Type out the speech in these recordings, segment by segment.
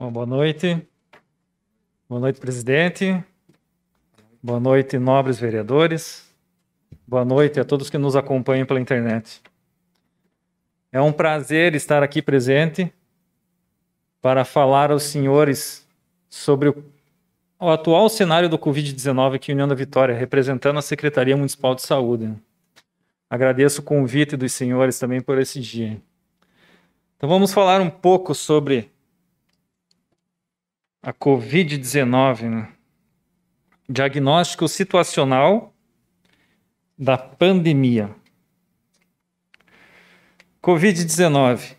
Bom, boa noite. Boa noite, presidente. Boa noite, nobres vereadores. Boa noite a todos que nos acompanham pela internet. É um prazer estar aqui presente para falar aos senhores sobre o, o atual cenário do Covid-19 aqui em União da Vitória, representando a Secretaria Municipal de Saúde. Agradeço o convite dos senhores também por esse dia. Então vamos falar um pouco sobre a Covid-19, né? diagnóstico situacional da pandemia. Covid-19.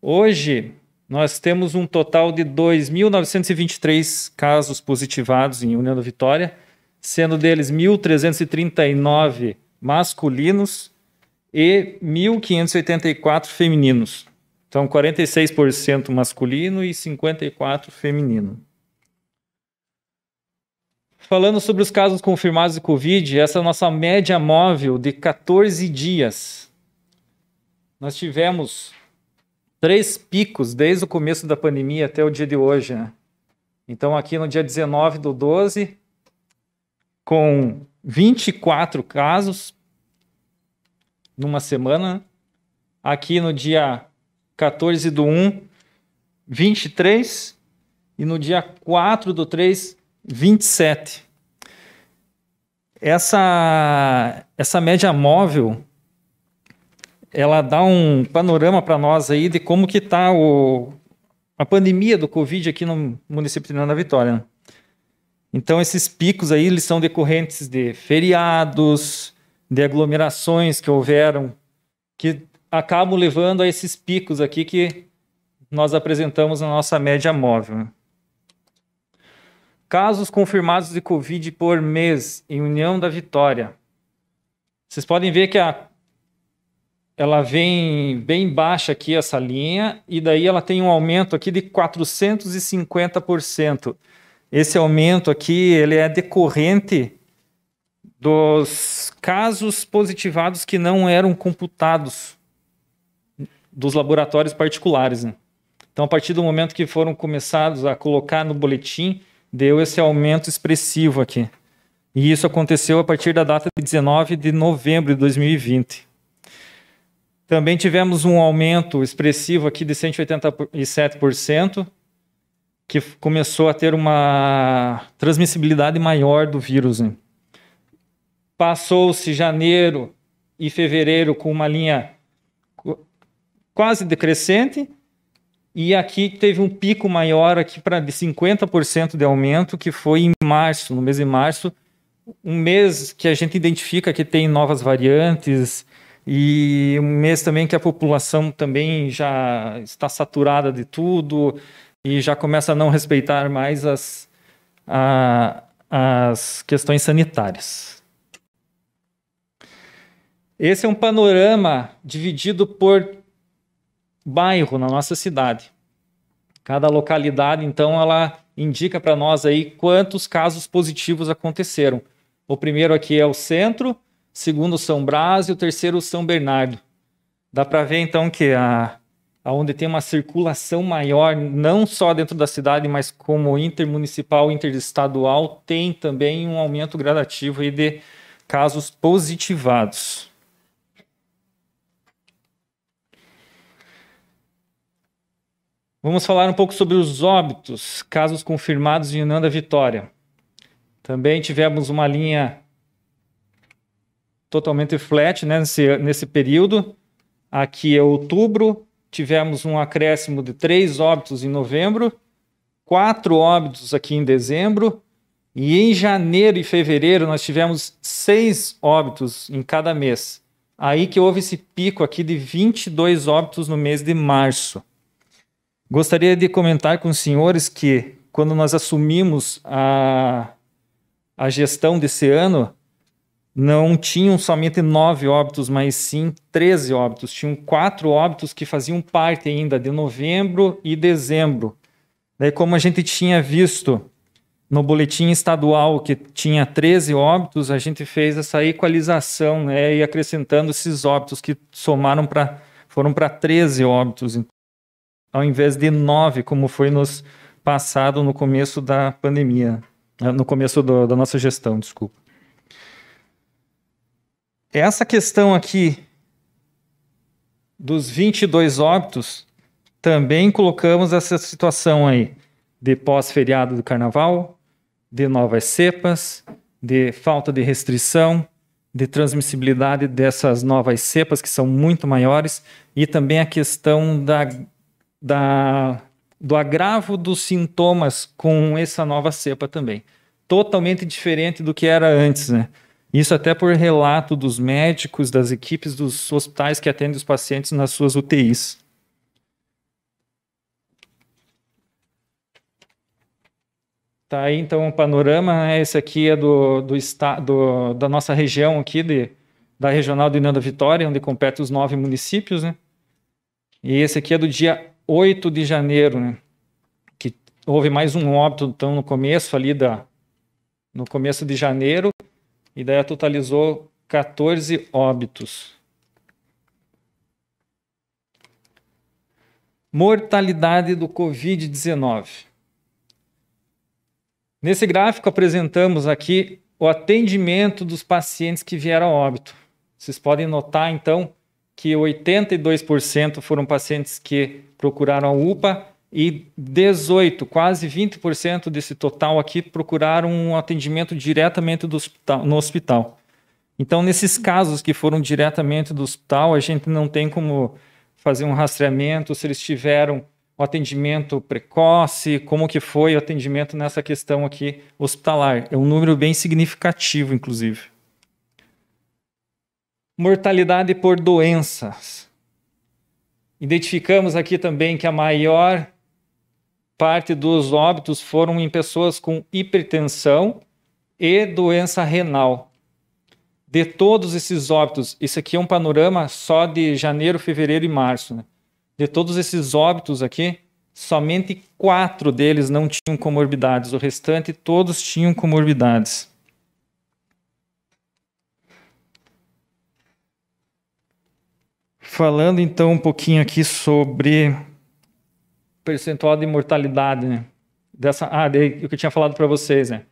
Hoje, nós temos um total de 2.923 casos positivados em União da Vitória, sendo deles 1.339 masculinos e 1.584 femininos. Então, 46% masculino e 54% feminino. Falando sobre os casos confirmados de Covid, essa é a nossa média móvel de 14 dias. Nós tivemos três picos desde o começo da pandemia até o dia de hoje. Né? Então, aqui no dia 19 do 12, com 24 casos numa semana. Aqui no dia 14 do 1, 23, e no dia 4 do 3, 27. Essa, essa média móvel, ela dá um panorama para nós aí de como que está a pandemia do Covid aqui no município de Nana Vitória. Né? Então, esses picos aí, eles são decorrentes de feriados, de aglomerações que houveram, que acabam levando a esses picos aqui que nós apresentamos na nossa média móvel. Casos confirmados de Covid por mês em União da Vitória. Vocês podem ver que a, ela vem bem baixa aqui, essa linha, e daí ela tem um aumento aqui de 450%. Esse aumento aqui ele é decorrente dos casos positivados que não eram computados dos laboratórios particulares. Né? Então, a partir do momento que foram começados a colocar no boletim, deu esse aumento expressivo aqui. E isso aconteceu a partir da data de 19 de novembro de 2020. Também tivemos um aumento expressivo aqui de 187%, que começou a ter uma transmissibilidade maior do vírus. Né? Passou-se janeiro e fevereiro com uma linha quase decrescente, e aqui teve um pico maior aqui para de 50% de aumento, que foi em março, no mês de março, um mês que a gente identifica que tem novas variantes e um mês também que a população também já está saturada de tudo e já começa a não respeitar mais as, a, as questões sanitárias. Esse é um panorama dividido por bairro na nossa cidade. Cada localidade, então, ela indica para nós aí quantos casos positivos aconteceram. O primeiro aqui é o centro, segundo São Brás e o terceiro São Bernardo. Dá para ver então que a aonde tem uma circulação maior, não só dentro da cidade, mas como intermunicipal, interestadual, tem também um aumento gradativo de casos positivados. Vamos falar um pouco sobre os óbitos, casos confirmados de Nanda Vitória. Também tivemos uma linha totalmente flat né, nesse, nesse período. Aqui é outubro, tivemos um acréscimo de três óbitos em novembro, quatro óbitos aqui em dezembro, e em janeiro e fevereiro nós tivemos seis óbitos em cada mês. Aí que houve esse pico aqui de 22 óbitos no mês de março. Gostaria de comentar com os senhores que, quando nós assumimos a, a gestão desse ano, não tinham somente nove óbitos, mas sim 13 óbitos. Tinham quatro óbitos que faziam parte ainda de novembro e dezembro. Daí, como a gente tinha visto no boletim estadual que tinha 13 óbitos, a gente fez essa equalização né, e acrescentando esses óbitos que somaram para foram para 13 óbitos ao invés de nove, como foi nos passado no começo da pandemia, né? no começo do, da nossa gestão, desculpa. Essa questão aqui dos 22 óbitos, também colocamos essa situação aí de pós-feriado do carnaval, de novas cepas, de falta de restrição, de transmissibilidade dessas novas cepas que são muito maiores e também a questão da da, do agravo dos sintomas com essa nova cepa também. Totalmente diferente do que era antes, né? Isso até por relato dos médicos, das equipes dos hospitais que atendem os pacientes nas suas UTIs. Tá aí então o panorama, né? esse aqui é do, do, do, da nossa região aqui, de, da regional de Inã da Vitória, onde compete os nove municípios, né? E esse aqui é do dia 8 de janeiro, né, que houve mais um óbito, então, no começo ali da... no começo de janeiro, e daí totalizou 14 óbitos. Mortalidade do Covid-19. Nesse gráfico apresentamos aqui o atendimento dos pacientes que vieram a óbito. Vocês podem notar então que 82% foram pacientes que procuraram a UPA e 18, quase 20% desse total aqui procuraram um atendimento diretamente hospital, no hospital. Então, nesses casos que foram diretamente do hospital, a gente não tem como fazer um rastreamento, se eles tiveram o atendimento precoce, como que foi o atendimento nessa questão aqui hospitalar. É um número bem significativo, inclusive. Mortalidade por doenças. Identificamos aqui também que a maior parte dos óbitos foram em pessoas com hipertensão e doença renal. De todos esses óbitos, isso aqui é um panorama só de janeiro, fevereiro e março. Né? De todos esses óbitos aqui, somente quatro deles não tinham comorbidades, o restante todos tinham comorbidades. Falando então um pouquinho aqui sobre percentual de mortalidade, né? Dessa, ah, o que eu tinha falado para vocês, né?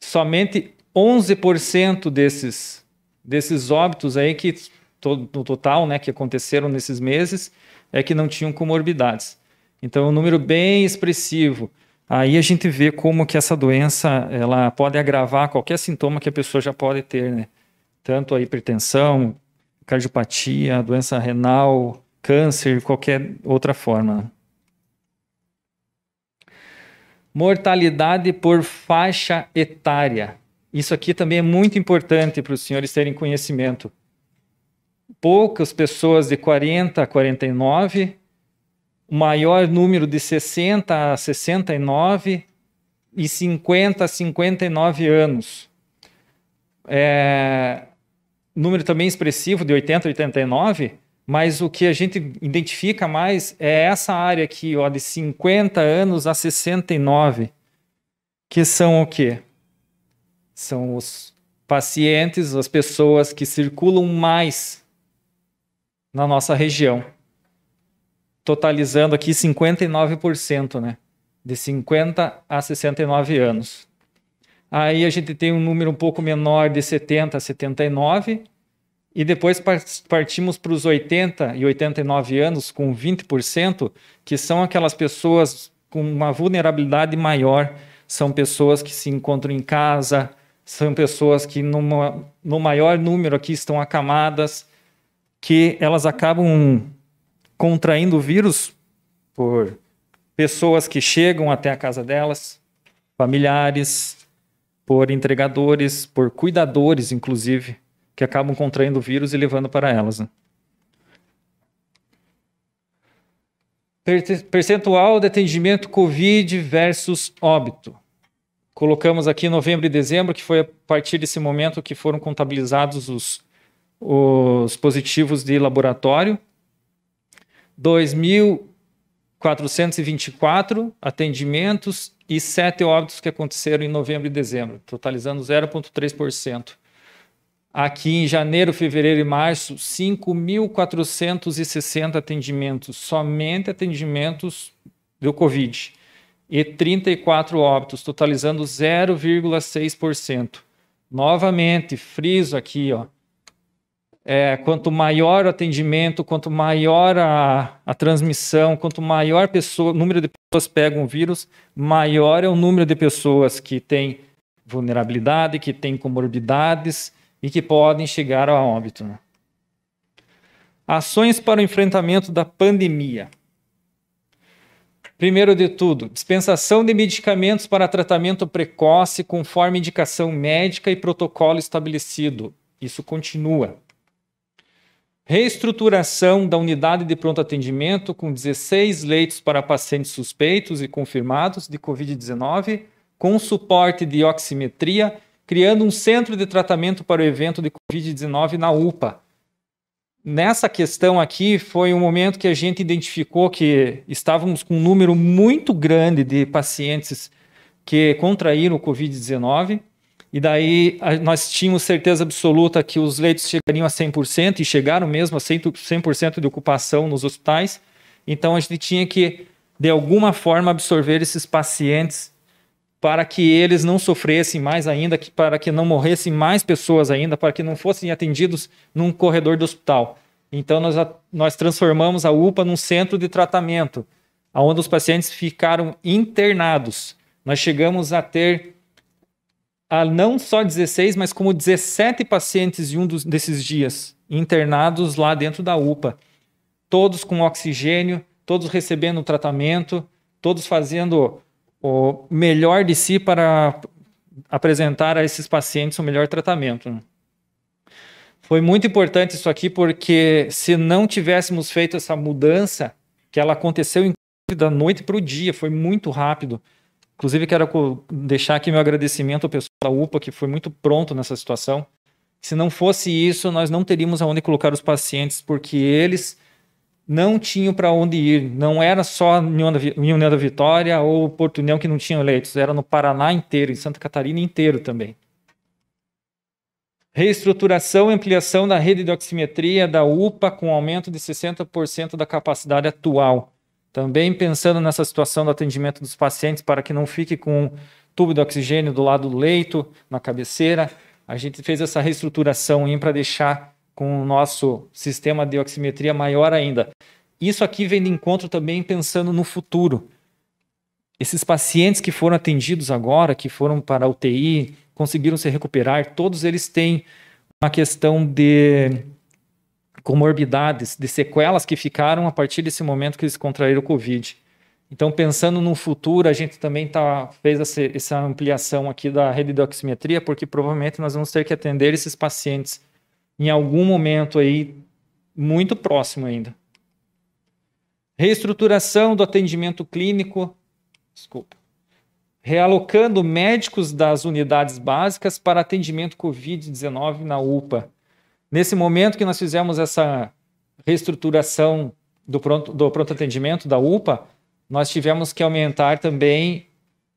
Somente 11% desses, desses óbitos aí que to, no total, né, que aconteceram nesses meses, é que não tinham comorbidades. Então, é um número bem expressivo. Aí a gente vê como que essa doença ela pode agravar qualquer sintoma que a pessoa já pode ter, né? Tanto a hipertensão, cardiopatia, doença renal, câncer, qualquer outra forma. Mortalidade por faixa etária. Isso aqui também é muito importante para os senhores terem conhecimento. Poucas pessoas de 40 a 49, o maior número de 60 a 69 e 50 a 59 anos. É, número também expressivo de 80, a 89, mas o que a gente identifica mais é essa área aqui, ó, de 50 anos a 69, que são o quê? São os pacientes, as pessoas que circulam mais na nossa região. Totalizando aqui 59%, né? De 50 a 69 anos. Aí a gente tem um número um pouco menor de 70 a 79. E depois partimos para os 80 e 89 anos, com 20%, que são aquelas pessoas com uma vulnerabilidade maior. São pessoas que se encontram em casa, são pessoas que, numa, no maior número aqui, estão acamadas, que elas acabam contraindo o vírus por pessoas que chegam até a casa delas, familiares, por entregadores, por cuidadores, inclusive, que acabam contraindo o vírus e levando para elas. Né? Percentual de atendimento COVID versus óbito. Colocamos aqui novembro e dezembro, que foi a partir desse momento que foram contabilizados os, os positivos de laboratório. 2000 424 atendimentos e 7 óbitos que aconteceram em novembro e dezembro, totalizando 0,3%. Aqui em janeiro, fevereiro e março, 5.460 atendimentos, somente atendimentos do Covid, e 34 óbitos, totalizando 0,6%. Novamente, friso aqui, ó, é, quanto maior o atendimento, quanto maior a, a transmissão, quanto maior pessoa, o número de pessoas pegam o vírus, maior é o número de pessoas que têm vulnerabilidade, que têm comorbidades e que podem chegar ao óbito. Né? Ações para o enfrentamento da pandemia. Primeiro de tudo, dispensação de medicamentos para tratamento precoce conforme indicação médica e protocolo estabelecido. Isso continua. Reestruturação da unidade de pronto atendimento com 16 leitos para pacientes suspeitos e confirmados de Covid-19, com suporte de oximetria, criando um centro de tratamento para o evento de Covid-19 na UPA. Nessa questão aqui, foi um momento que a gente identificou que estávamos com um número muito grande de pacientes que contraíram o Covid-19 e daí nós tínhamos certeza absoluta que os leitos chegariam a 100% e chegaram mesmo a 100% de ocupação nos hospitais. Então a gente tinha que, de alguma forma, absorver esses pacientes para que eles não sofressem mais ainda, que, para que não morressem mais pessoas ainda, para que não fossem atendidos num corredor do hospital. Então nós, nós transformamos a UPA num centro de tratamento, onde os pacientes ficaram internados. Nós chegamos a ter a não só 16, mas como 17 pacientes em um dos, desses dias internados lá dentro da UPA. Todos com oxigênio, todos recebendo tratamento, todos fazendo o melhor de si para apresentar a esses pacientes o melhor tratamento. Foi muito importante isso aqui, porque se não tivéssemos feito essa mudança, que ela aconteceu da noite para o dia, foi muito rápido. Inclusive, quero deixar aqui meu agradecimento ao pessoal da UPA, que foi muito pronto nessa situação. Se não fosse isso, nós não teríamos aonde colocar os pacientes, porque eles não tinham para onde ir. Não era só em União da Vitória ou Porto União que não tinham leitos, era no Paraná inteiro, em Santa Catarina inteiro também. Reestruturação e ampliação da rede de oximetria da UPA com aumento de 60% da capacidade atual. Também pensando nessa situação do atendimento dos pacientes para que não fique com um tubo de oxigênio do lado do leito, na cabeceira, a gente fez essa reestruturação para deixar com o nosso sistema de oximetria maior ainda. Isso aqui vem de encontro também pensando no futuro. Esses pacientes que foram atendidos agora, que foram para a UTI, conseguiram se recuperar, todos eles têm uma questão de comorbidades, de sequelas que ficaram a partir desse momento que eles contraíram o Covid. Então, pensando no futuro, a gente também tá, fez essa, ampliação aqui da rede de oximetria, porque provavelmente nós vamos ter que atender esses pacientes em algum momento aí, muito próximo ainda. Reestruturação do atendimento clínico, desculpa, realocando médicos das unidades básicas para atendimento COVID-19 na UPA. Nesse momento que nós fizemos essa reestruturação do pronto, do pronto atendimento da UPA, nós tivemos que aumentar também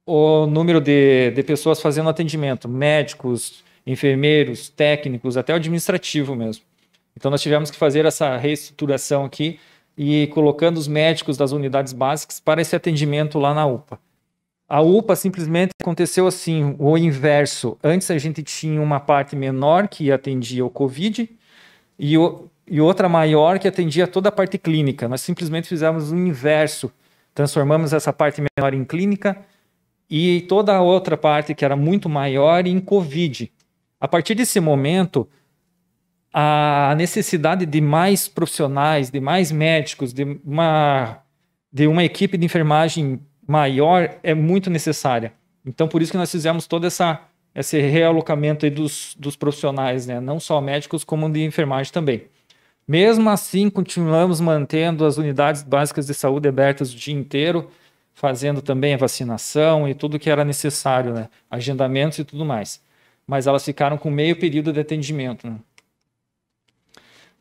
o número de, de pessoas fazendo atendimento, médicos, enfermeiros, técnicos, até o administrativo mesmo. Então nós tivemos que fazer essa reestruturação aqui e colocando os médicos das unidades básicas para esse atendimento lá na UPA. A UPA simplesmente aconteceu assim, o inverso. Antes a gente tinha uma parte menor que atendia o COVID e, o, e outra maior que atendia toda a parte clínica. Nós simplesmente fizemos o inverso. Transformamos essa parte menor em clínica e toda a outra parte que era muito maior em COVID. A partir desse momento, a necessidade de mais profissionais, de mais médicos, de uma, de uma equipe de enfermagem maior é muito necessária. Então, por isso que nós fizemos toda essa esse realocamento dos, dos profissionais, né? não só médicos, como de enfermagem também. Mesmo assim, continuamos mantendo as unidades básicas de saúde abertas o dia inteiro, fazendo também a vacinação e tudo que era necessário, né? agendamentos e tudo mais. Mas elas ficaram com meio período de atendimento. Né?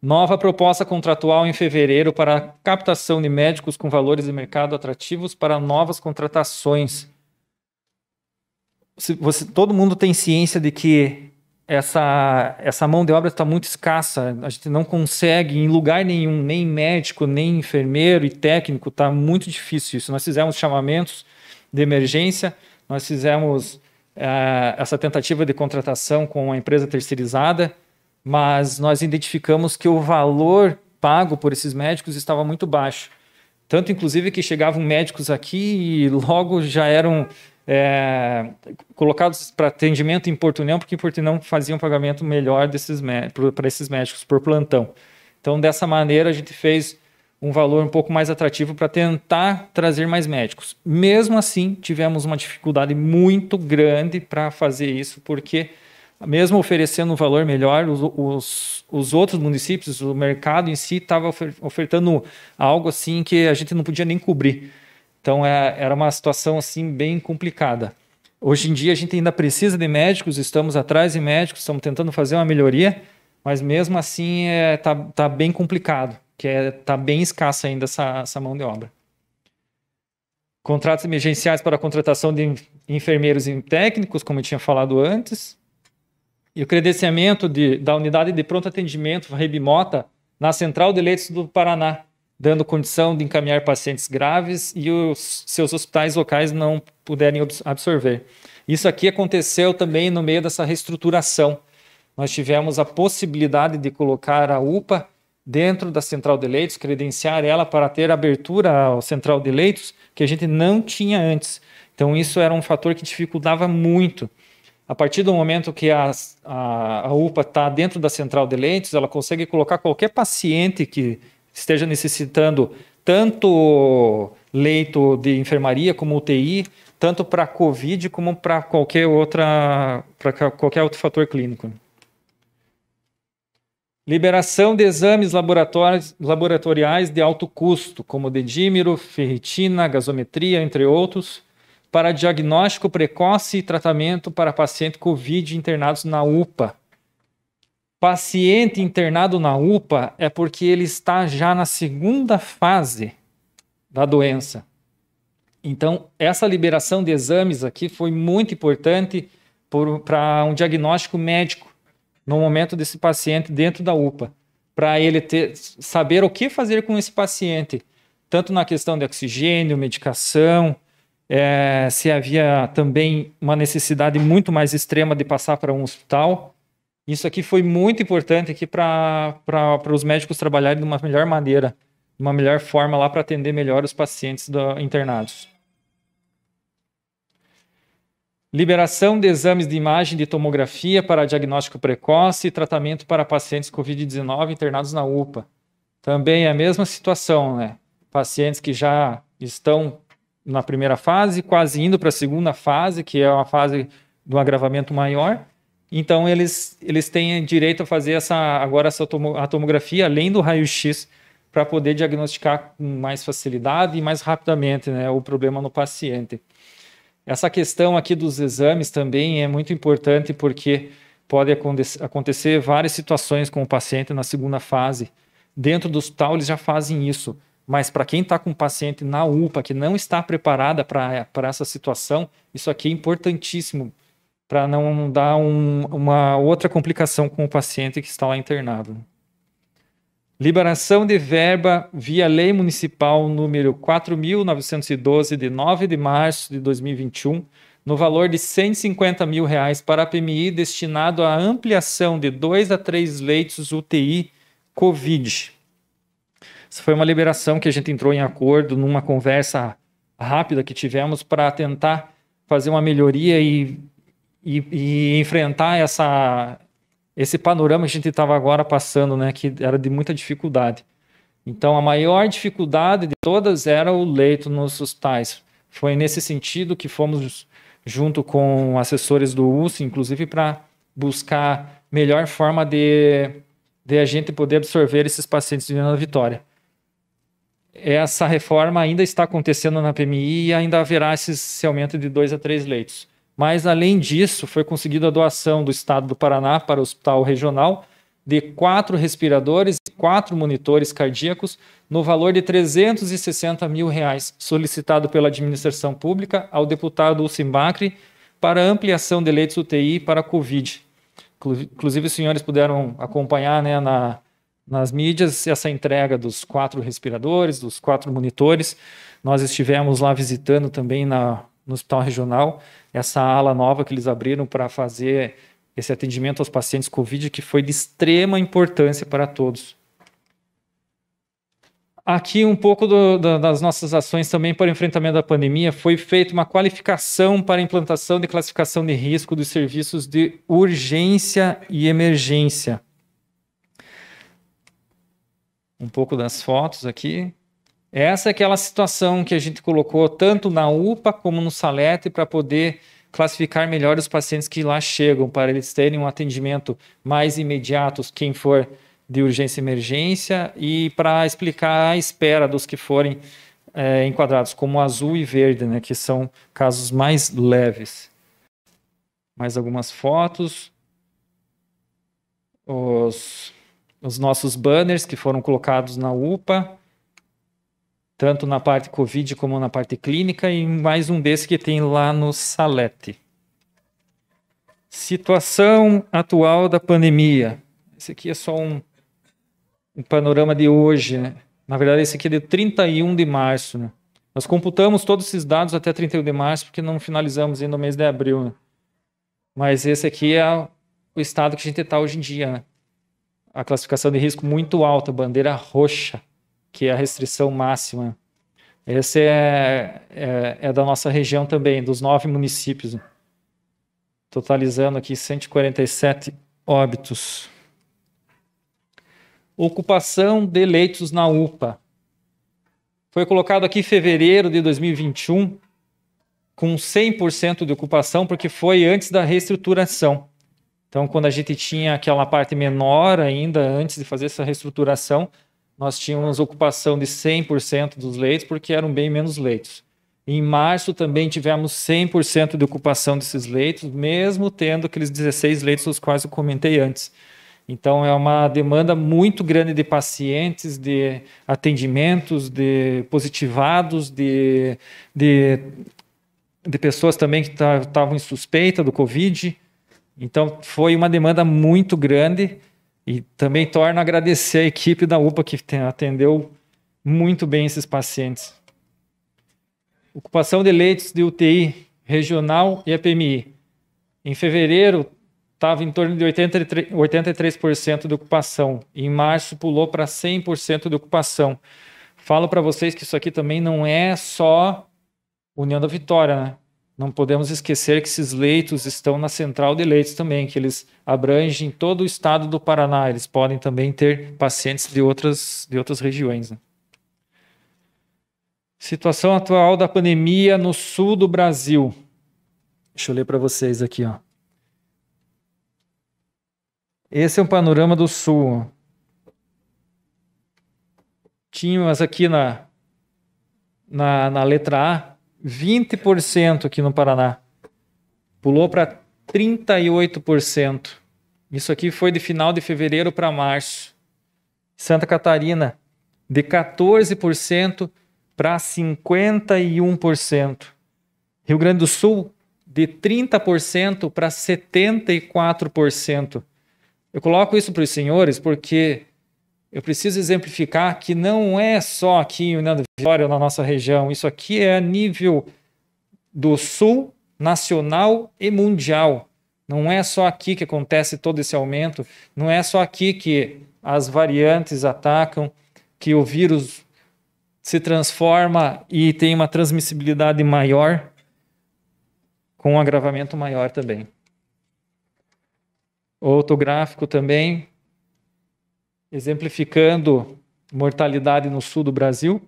Nova proposta contratual em fevereiro para captação de médicos com valores de mercado atrativos para novas contratações. Se você, todo mundo tem ciência de que essa, essa mão de obra está muito escassa. A gente não consegue em lugar nenhum, nem médico, nem enfermeiro e técnico. Está muito difícil isso. Nós fizemos chamamentos de emergência, nós fizemos uh, essa tentativa de contratação com a empresa terceirizada mas nós identificamos que o valor pago por esses médicos estava muito baixo. Tanto, inclusive, que chegavam médicos aqui e logo já eram é, colocados para atendimento em Portunhão, porque em Portunhão fazia um pagamento melhor para esses médicos por plantão. Então, dessa maneira, a gente fez um valor um pouco mais atrativo para tentar trazer mais médicos. Mesmo assim, tivemos uma dificuldade muito grande para fazer isso, porque mesmo oferecendo um valor melhor, os, os, os outros municípios, o mercado em si estava ofertando algo assim que a gente não podia nem cobrir. Então é, era uma situação assim bem complicada. Hoje em dia a gente ainda precisa de médicos, estamos atrás de médicos, estamos tentando fazer uma melhoria, mas mesmo assim está é, tá, tá bem complicado, que está é, tá bem escassa ainda essa, essa mão de obra. Contratos emergenciais para a contratação de enfermeiros e técnicos, como eu tinha falado antes e o credenciamento de, da unidade de pronto atendimento Rebimota na Central de Leitos do Paraná, dando condição de encaminhar pacientes graves e os seus hospitais locais não puderem absorver. Isso aqui aconteceu também no meio dessa reestruturação. Nós tivemos a possibilidade de colocar a UPA dentro da central de leitos, credenciar ela para ter abertura ao central de leitos que a gente não tinha antes. Então isso era um fator que dificultava muito. A partir do momento que a, a, a UPA está dentro da central de leitos, ela consegue colocar qualquer paciente que esteja necessitando tanto leito de enfermaria como UTI, tanto para COVID como para qualquer outra para qualquer outro fator clínico. Liberação de exames laboratoriais de alto custo, como dedímero, ferritina, gasometria, entre outros, para diagnóstico precoce e tratamento para paciente COVID internados na UPA. Paciente internado na UPA é porque ele está já na segunda fase da doença. Então, essa liberação de exames aqui foi muito importante para um diagnóstico médico no momento desse paciente dentro da UPA, para ele ter, saber o que fazer com esse paciente, tanto na questão de oxigênio, medicação, é, se havia também uma necessidade muito mais extrema de passar para um hospital. Isso aqui foi muito importante aqui para os médicos trabalharem de uma melhor maneira, de uma melhor forma lá para atender melhor os pacientes do, internados. Liberação de exames de imagem de tomografia para diagnóstico precoce e tratamento para pacientes COVID-19 internados na UPA. Também é a mesma situação, né? Pacientes que já estão na primeira fase, quase indo para a segunda fase, que é uma fase do agravamento maior. Então eles, eles têm direito a fazer essa agora essa tomografia além do raio-x para poder diagnosticar com mais facilidade e mais rapidamente né, o problema no paciente. Essa questão aqui dos exames também é muito importante porque pode acontecer várias situações com o paciente na segunda fase. Dentro do hospital eles já fazem isso. Mas para quem está com um paciente na UPA que não está preparada para essa situação, isso aqui é importantíssimo para não dar um, uma outra complicação com o paciente que está lá internado. Liberação de verba via Lei Municipal número 4.912, de 9 de março de 2021, no valor de R$ 150 mil reais para a PMI destinado à ampliação de dois a três leitos UTI COVID. Isso foi uma liberação que a gente entrou em acordo numa conversa rápida que tivemos para tentar fazer uma melhoria e, e, e, enfrentar essa, esse panorama que a gente estava agora passando, né, que era de muita dificuldade. Então, a maior dificuldade de todas era o leito nos hospitais. Foi nesse sentido que fomos junto com assessores do UCI, inclusive para buscar melhor forma de, de a gente poder absorver esses pacientes de Vitória essa reforma ainda está acontecendo na PMI e ainda haverá esse, esse aumento de dois a três leitos. Mas, além disso, foi conseguida a doação do Estado do Paraná para o Hospital Regional de quatro respiradores e quatro monitores cardíacos no valor de 360 mil reais, solicitado pela administração pública ao deputado Ulcimbacre para ampliação de leitos UTI para a Covid. Inclusive, os senhores puderam acompanhar né, na, nas mídias essa entrega dos quatro respiradores, dos quatro monitores. Nós estivemos lá visitando também na, no Hospital Regional essa ala nova que eles abriram para fazer esse atendimento aos pacientes COVID, que foi de extrema importância para todos. Aqui um pouco do, do, das nossas ações também para o enfrentamento da pandemia. Foi feita uma qualificação para implantação de classificação de risco dos serviços de urgência e emergência um pouco das fotos aqui. Essa é aquela situação que a gente colocou tanto na UPA como no Salete para poder classificar melhor os pacientes que lá chegam, para eles terem um atendimento mais imediato, quem for de urgência e emergência, e para explicar a espera dos que forem é, enquadrados como azul e verde, né, que são casos mais leves. Mais algumas fotos. Os os nossos banners que foram colocados na UPA, tanto na parte Covid como na parte clínica, e mais um desse que tem lá no Salete. Situação atual da pandemia. Esse aqui é só um, um panorama de hoje, né? Na verdade, esse aqui é de 31 de março, né? Nós computamos todos esses dados até 31 de março, porque não finalizamos ainda no mês de abril, né? Mas esse aqui é o estado que a gente está hoje em dia, né? a classificação de risco muito alta, bandeira roxa, que é a restrição máxima. Esse é, é, é da nossa região também, dos nove municípios. Totalizando aqui 147 óbitos. Ocupação de leitos na UPA. Foi colocado aqui em fevereiro de 2021 com 100% de ocupação, porque foi antes da reestruturação. Então, quando a gente tinha aquela parte menor ainda, antes de fazer essa reestruturação, nós tínhamos ocupação de 100% dos leitos, porque eram bem menos leitos. Em março também tivemos 100% de ocupação desses leitos, mesmo tendo aqueles 16 leitos os quais eu comentei antes. Então é uma demanda muito grande de pacientes, de atendimentos, de positivados, de, de, de pessoas também que tá, estavam em suspeita do Covid. Então foi uma demanda muito grande e também torno a agradecer a equipe da UPA que atendeu muito bem esses pacientes. Ocupação de leitos de UTI regional e EPMI. Em fevereiro estava em torno de 83%, 83 de ocupação. Em março pulou para 100% de ocupação. Falo para vocês que isso aqui também não é só União da Vitória, né? Não podemos esquecer que esses leitos estão na central de leitos também, que eles abrangem todo o estado do Paraná. Eles podem também ter pacientes de outras, de outras regiões. Né? Situação atual da pandemia no sul do Brasil. Deixa eu ler para vocês aqui. Ó. Esse é um panorama do sul. Tínhamos aqui na, na, na letra A 20% aqui no Paraná. Pulou para 38%. Isso aqui foi de final de fevereiro para março. Santa Catarina, de 14% para 51%. Rio Grande do Sul, de 30% para 74%. Eu coloco isso para os senhores porque eu preciso exemplificar que não é só aqui em União Vitória, na nossa região. Isso aqui é a nível do Sul, nacional e mundial. Não é só aqui que acontece todo esse aumento, não é só aqui que as variantes atacam, que o vírus se transforma e tem uma transmissibilidade maior, com um agravamento maior também. Outro gráfico também exemplificando mortalidade no sul do Brasil.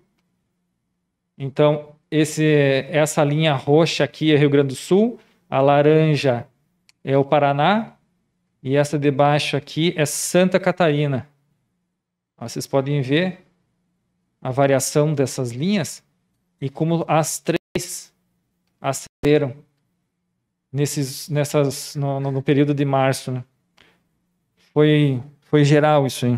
Então, esse, essa linha roxa aqui é Rio Grande do Sul, a laranja é o Paraná e essa de baixo aqui é Santa Catarina. Vocês podem ver a variação dessas linhas e como as três ascenderam nesses, nessas, no, no período de março. Né? Foi, foi geral isso aí.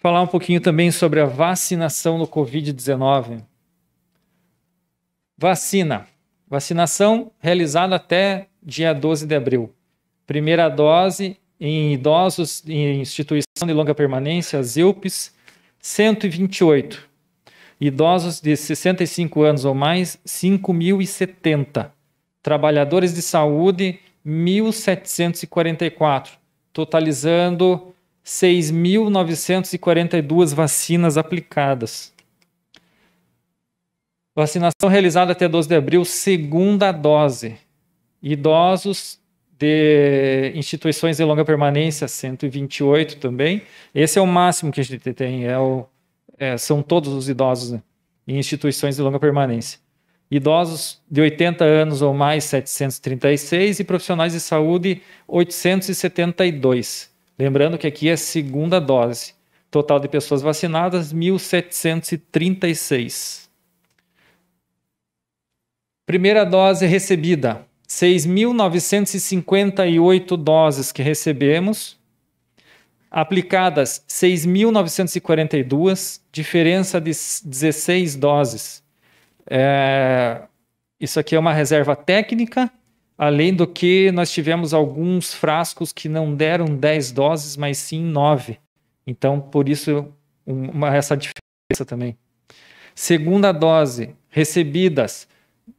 falar um pouquinho também sobre a vacinação no Covid-19. Vacina. Vacinação realizada até dia 12 de abril. Primeira dose em idosos em instituição de longa permanência, as IUPs, 128. Idosos de 65 anos ou mais, 5.070. Trabalhadores de saúde, 1.744, totalizando 6.942 vacinas aplicadas. Vacinação realizada até 12 de abril, segunda dose. Idosos de instituições de longa permanência, 128 também. Esse é o máximo que a gente tem, é o, é, são todos os idosos né? em instituições de longa permanência. Idosos de 80 anos ou mais, 736, e profissionais de saúde, 872. Lembrando que aqui é segunda dose. Total de pessoas vacinadas, 1.736. Primeira dose recebida, 6.958 doses que recebemos. Aplicadas, 6.942, diferença de 16 doses. É, isso aqui é uma reserva técnica Além do que, nós tivemos alguns frascos que não deram 10 doses, mas sim 9. Então, por isso, uma, essa diferença também. Segunda dose, recebidas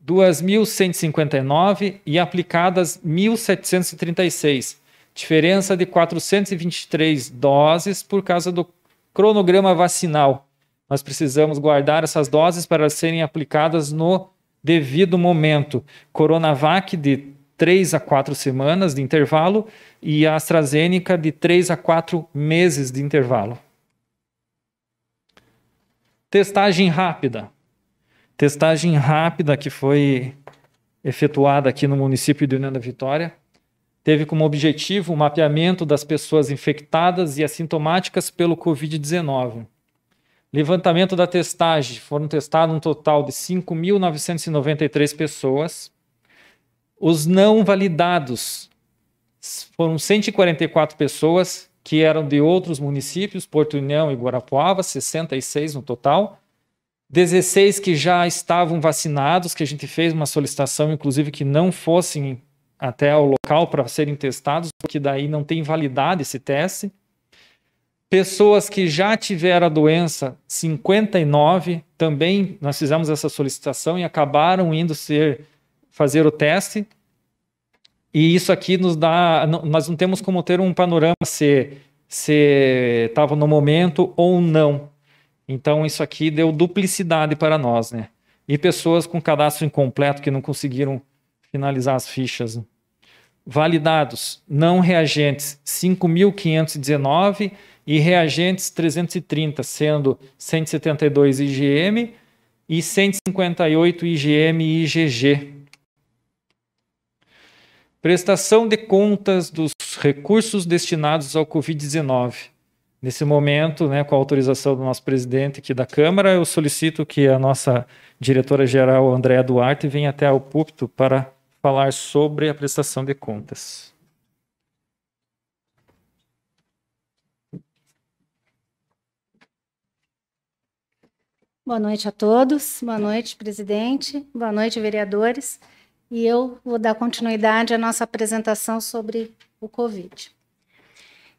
2.159 e aplicadas 1.736. Diferença de 423 doses por causa do cronograma vacinal. Nós precisamos guardar essas doses para serem aplicadas no devido momento, Coronavac de 3 a 4 semanas de intervalo e a AstraZeneca de 3 a 4 meses de intervalo. Testagem rápida. Testagem rápida que foi efetuada aqui no município de União da Vitória teve como objetivo o mapeamento das pessoas infectadas e assintomáticas pelo Covid-19. Levantamento da testagem. Foram testados um total de 5.993 pessoas. Os não validados foram 144 pessoas que eram de outros municípios, Porto União e Guarapuava, 66 no total. 16 que já estavam vacinados, que a gente fez uma solicitação, inclusive, que não fossem até o local para serem testados, porque daí não tem validade esse teste. Pessoas que já tiveram a doença, 59, também nós fizemos essa solicitação e acabaram indo ser fazer o teste. E isso aqui nos dá, nós não temos como ter um panorama se se estava no momento ou não. Então isso aqui deu duplicidade para nós, né? E pessoas com cadastro incompleto que não conseguiram finalizar as fichas. Validados, não reagentes, 5.519 e reagentes 330, sendo 172 IgM e 158 IgM e IgG. Prestação de contas dos recursos destinados ao Covid-19. Nesse momento, né, com a autorização do nosso presidente aqui da Câmara, eu solicito que a nossa diretora-geral, Andréa Duarte, venha até ao púlpito para falar sobre a prestação de contas. Boa noite a todos, boa noite, presidente, boa noite, vereadores. E eu vou dar continuidade à nossa apresentação sobre o Covid.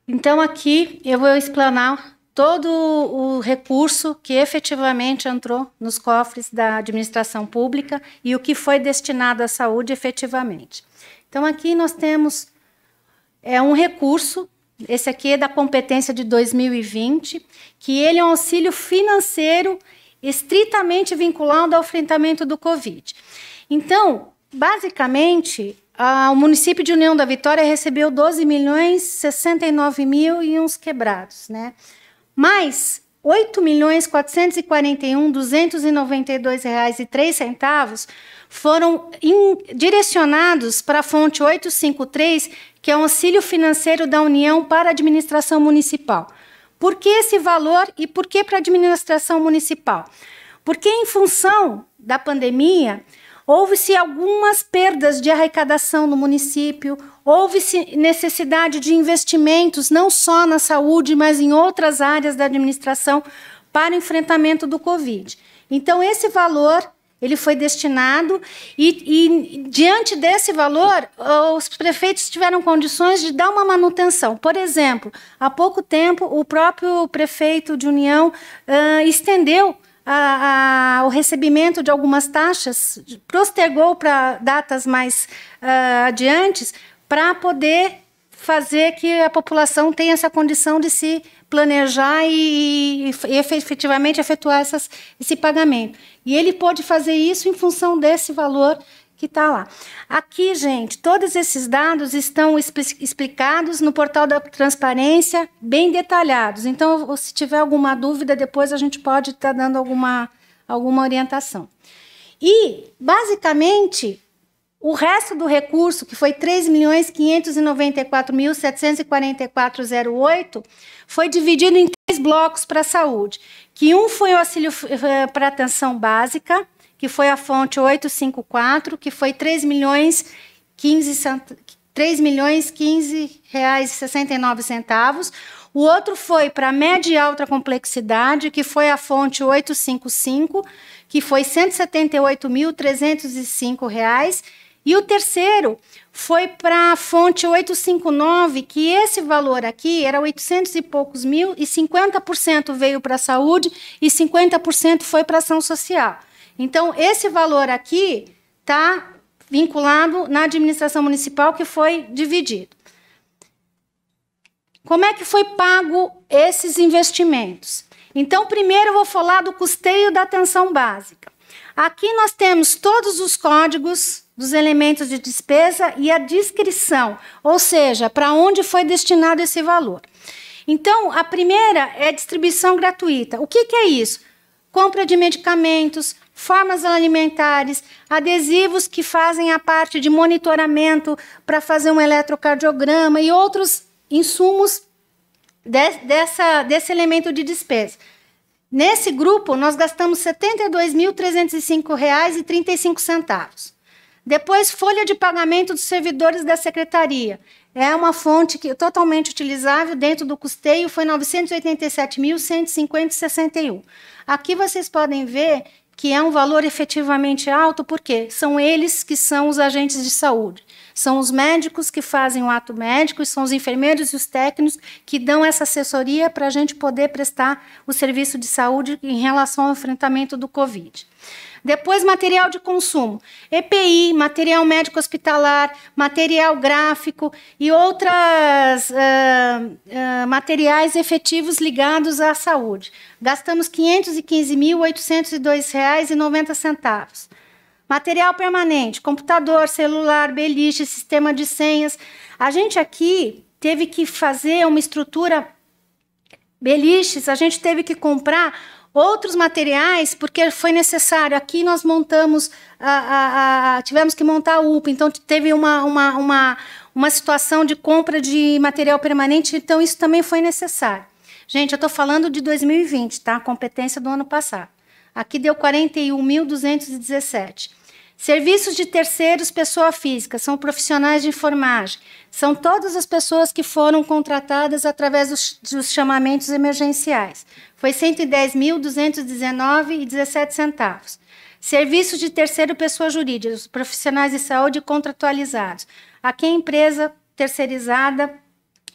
Então, aqui eu vou explanar todo o recurso que efetivamente entrou nos cofres da administração pública e o que foi destinado à saúde efetivamente. Então, aqui nós temos é, um recurso esse aqui é da competência de 2020, que ele é um auxílio financeiro estritamente vinculado ao enfrentamento do Covid. Então, basicamente, a, o município de União da Vitória recebeu 12 milhões 69 mil e uns quebrados, né? Mas 8 milhões 441 292 reais e três centavos foram in, direcionados para a fonte 853, que é um auxílio financeiro da União para a administração municipal. Por que esse valor e por que para a administração municipal? Porque, em função da pandemia, houve-se algumas perdas de arrecadação no município, houve-se necessidade de investimentos, não só na saúde, mas em outras áreas da administração, para enfrentamento do Covid. Então, esse valor ele foi destinado e, e, diante desse valor, os prefeitos tiveram condições de dar uma manutenção. Por exemplo, há pouco tempo, o próprio prefeito de União uh, estendeu a, a, o recebimento de algumas taxas, prostergou para datas mais uh, adiantes, para poder fazer que a população tenha essa condição de se planejar e, e efetivamente efetuar essas, esse pagamento. E ele pode fazer isso em função desse valor que está lá. Aqui, gente, todos esses dados estão explicados no portal da transparência, bem detalhados. Então, se tiver alguma dúvida, depois a gente pode estar tá dando alguma, alguma orientação. E, basicamente, o resto do recurso, que foi 3.594.744,08, foi dividido em três blocos para a saúde, que um foi o auxílio eh, para atenção básica, que foi a fonte 854, que foi 3 milhões 15 3 milhões 15 reais 69 centavos. O outro foi para média e alta complexidade, que foi a fonte 855, que foi R$ 178.305. E o terceiro foi para a fonte 859, que esse valor aqui era 800 e poucos mil, e 50% veio para a saúde e 50% foi para ação social. Então, esse valor aqui está vinculado na administração municipal que foi dividido. Como é que foi pago esses investimentos? Então, primeiro eu vou falar do custeio da atenção básica. Aqui nós temos todos os códigos dos elementos de despesa e a descrição, ou seja, para onde foi destinado esse valor. Então, a primeira é a distribuição gratuita. O que, que é isso? Compra de medicamentos, formas alimentares, adesivos que fazem a parte de monitoramento para fazer um eletrocardiograma e outros insumos de, dessa, desse elemento de despesa. Nesse grupo, nós gastamos R$ 72.305,35. Depois, folha de pagamento dos servidores da secretaria. É uma fonte que, é totalmente utilizável dentro do custeio, foi 987.150,61. Aqui vocês podem ver que é um valor efetivamente alto, porque são eles que são os agentes de saúde. São os médicos que fazem o ato médico, são os enfermeiros e os técnicos que dão essa assessoria para a gente poder prestar o serviço de saúde em relação ao enfrentamento do Covid. Depois, material de consumo. EPI, material médico hospitalar, material gráfico e outras uh, uh, materiais efetivos ligados à saúde. Gastamos R$ 515.802,90. Material permanente, computador, celular, beliche, sistema de senhas. A gente aqui teve que fazer uma estrutura beliches, a gente teve que comprar Outros materiais, porque foi necessário. Aqui nós montamos, a, a, a, tivemos que montar a UPA, então teve uma, uma, uma, uma situação de compra de material permanente, então isso também foi necessário. Gente, eu estou falando de 2020, tá? A competência do ano passado. Aqui deu 41.217. Serviços de terceiros, pessoa física, são profissionais de informagem, são todas as pessoas que foram contratadas através dos, dos chamamentos emergenciais. Foi 110.219,17 centavos. Serviços de terceiro pessoa jurídica, os profissionais de saúde contratualizados. Aqui é empresa terceirizada,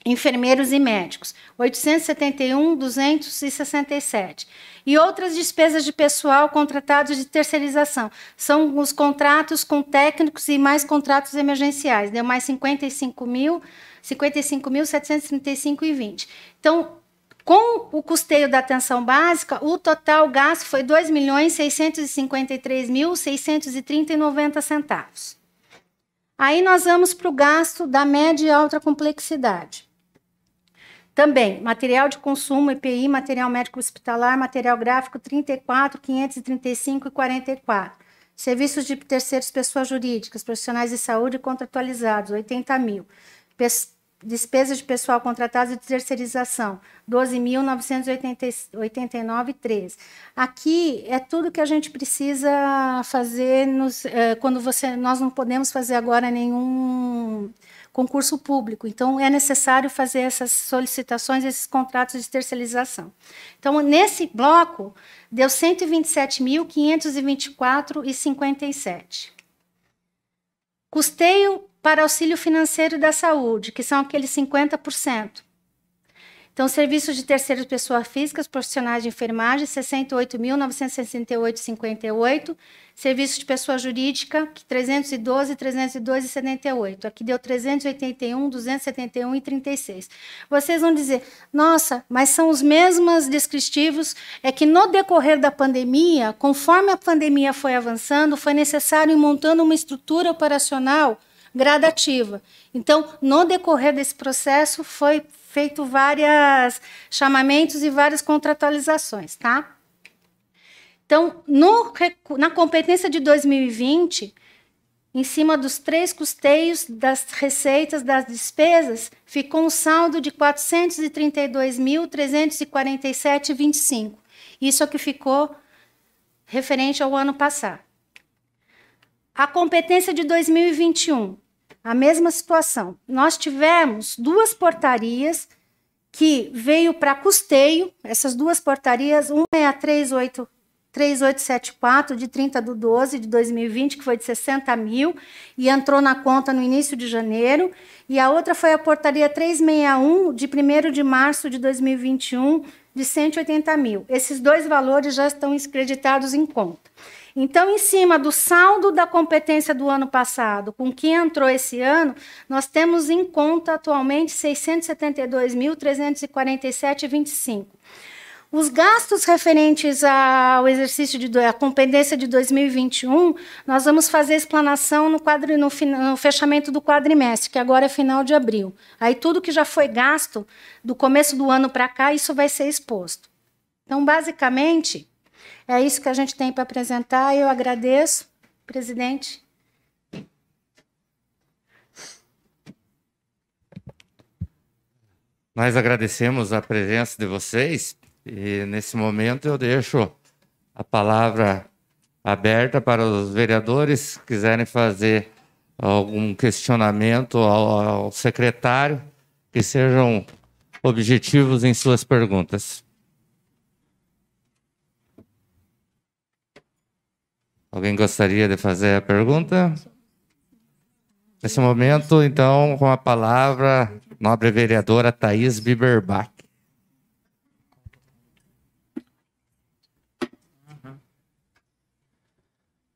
enfermeiros e médicos, 871.267 e outras despesas de pessoal contratados de terceirização. São os contratos com técnicos e mais contratos emergenciais. Deu mais 55 mil, 55.735,20. Então, com o custeio da atenção básica, o total gasto foi R$ 2.653.630,90. Aí nós vamos para o gasto da média e alta complexidade. Também, material de consumo, EPI, material médico hospitalar, material gráfico 34, 535 e 44. Serviços de terceiros, pessoas jurídicas, profissionais de saúde contratualizados, 80 mil. Pes despesas de pessoal contratado e terceirização, 12.989,13. Aqui é tudo que a gente precisa fazer nos, é, quando você, nós não podemos fazer agora nenhum concurso público. Então, é necessário fazer essas solicitações, esses contratos de terceirização. Então, nesse bloco, deu 127.524,57. Custeio para auxílio financeiro da saúde, que são aqueles 50%. Então, serviços de terceira pessoa físicas, profissionais de enfermagem, 68.968,58. Serviços de pessoa jurídica, 312, 302 e Aqui deu 381, 271 e Vocês vão dizer, nossa, mas são os mesmos descritivos. É que no decorrer da pandemia, conforme a pandemia foi avançando, foi necessário ir montando uma estrutura operacional gradativa. Então, no decorrer desse processo, foi feito vários chamamentos e várias contratualizações, tá? Então, no, na competência de 2020, em cima dos três custeios das receitas das despesas, ficou um saldo de 432.347,25. Isso é o que ficou referente ao ano passado. A competência de 2021 a mesma situação. Nós tivemos duas portarias que veio para custeio, essas duas portarias, uma é a 38, 3874, de 30 de 12 de 2020, que foi de 60 mil, e entrou na conta no início de janeiro, e a outra foi a portaria 361, de 1 de março de 2021, de 180 mil. Esses dois valores já estão descreditados em conta. Então, em cima do saldo da competência do ano passado, com que entrou esse ano, nós temos em conta atualmente 672.347,25. Os gastos referentes ao exercício de à competência de 2021, nós vamos fazer explanação no, quadro, no, no, fechamento do quadrimestre, que agora é final de abril. Aí tudo que já foi gasto do começo do ano para cá, isso vai ser exposto. Então, basicamente, é isso que a gente tem para apresentar. Eu agradeço, presidente. Nós agradecemos a presença de vocês e nesse momento eu deixo a palavra aberta para os vereadores que quiserem fazer algum questionamento ao, ao secretário, que sejam objetivos em suas perguntas. Alguém gostaria de fazer a pergunta? Nesse momento, então, com a palavra, nobre vereadora Thais Biberbach.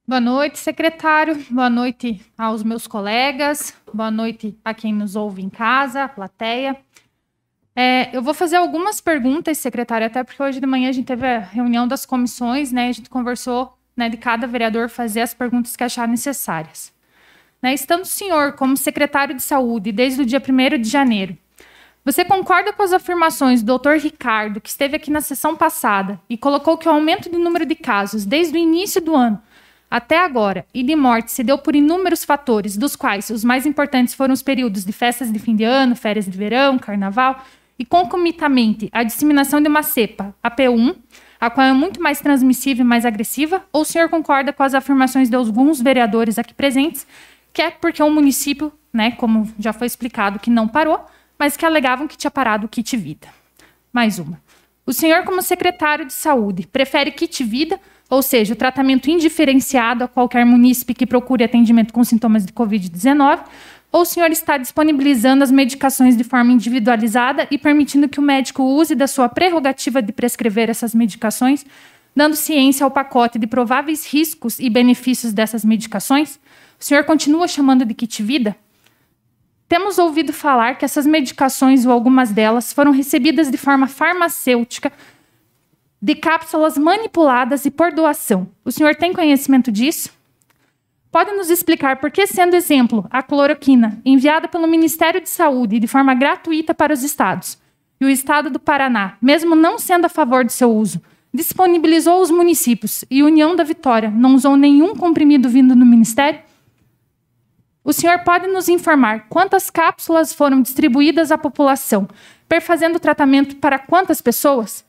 Boa noite, secretário. Boa noite aos meus colegas. Boa noite a quem nos ouve em casa, plateia. É, eu vou fazer algumas perguntas, secretário, até porque hoje de manhã a gente teve a reunião das comissões, né? A gente conversou né, de cada vereador fazer as perguntas que achar necessárias. Né, estando o senhor como secretário de saúde desde o dia 1 de janeiro, você concorda com as afirmações do Dr. Ricardo, que esteve aqui na sessão passada e colocou que o aumento de número de casos desde o início do ano até agora e de morte se deu por inúmeros fatores, dos quais os mais importantes foram os períodos de festas de fim de ano, férias de verão, carnaval e concomitamente a disseminação de uma cepa, a P1, a qual é muito mais transmissível e mais agressiva, ou o senhor concorda com as afirmações de alguns vereadores aqui presentes, que é porque um município, né, como já foi explicado, que não parou, mas que alegavam que tinha parado o kit vida. Mais uma. O senhor, como secretário de saúde, prefere kit vida, ou seja, o tratamento indiferenciado a qualquer munícipe que procure atendimento com sintomas de Covid-19, ou o senhor está disponibilizando as medicações de forma individualizada e permitindo que o médico use da sua prerrogativa de prescrever essas medicações, dando ciência ao pacote de prováveis riscos e benefícios dessas medicações? O senhor continua chamando de kit vida? Temos ouvido falar que essas medicações ou algumas delas foram recebidas de forma farmacêutica de cápsulas manipuladas e por doação. O senhor tem conhecimento disso? Pode nos explicar por que, sendo exemplo, a cloroquina, enviada pelo Ministério de Saúde de forma gratuita para os estados, e o estado do Paraná, mesmo não sendo a favor de seu uso, disponibilizou os municípios e União da Vitória não usou nenhum comprimido vindo do Ministério? O senhor pode nos informar quantas cápsulas foram distribuídas à população, perfazendo o tratamento para quantas pessoas?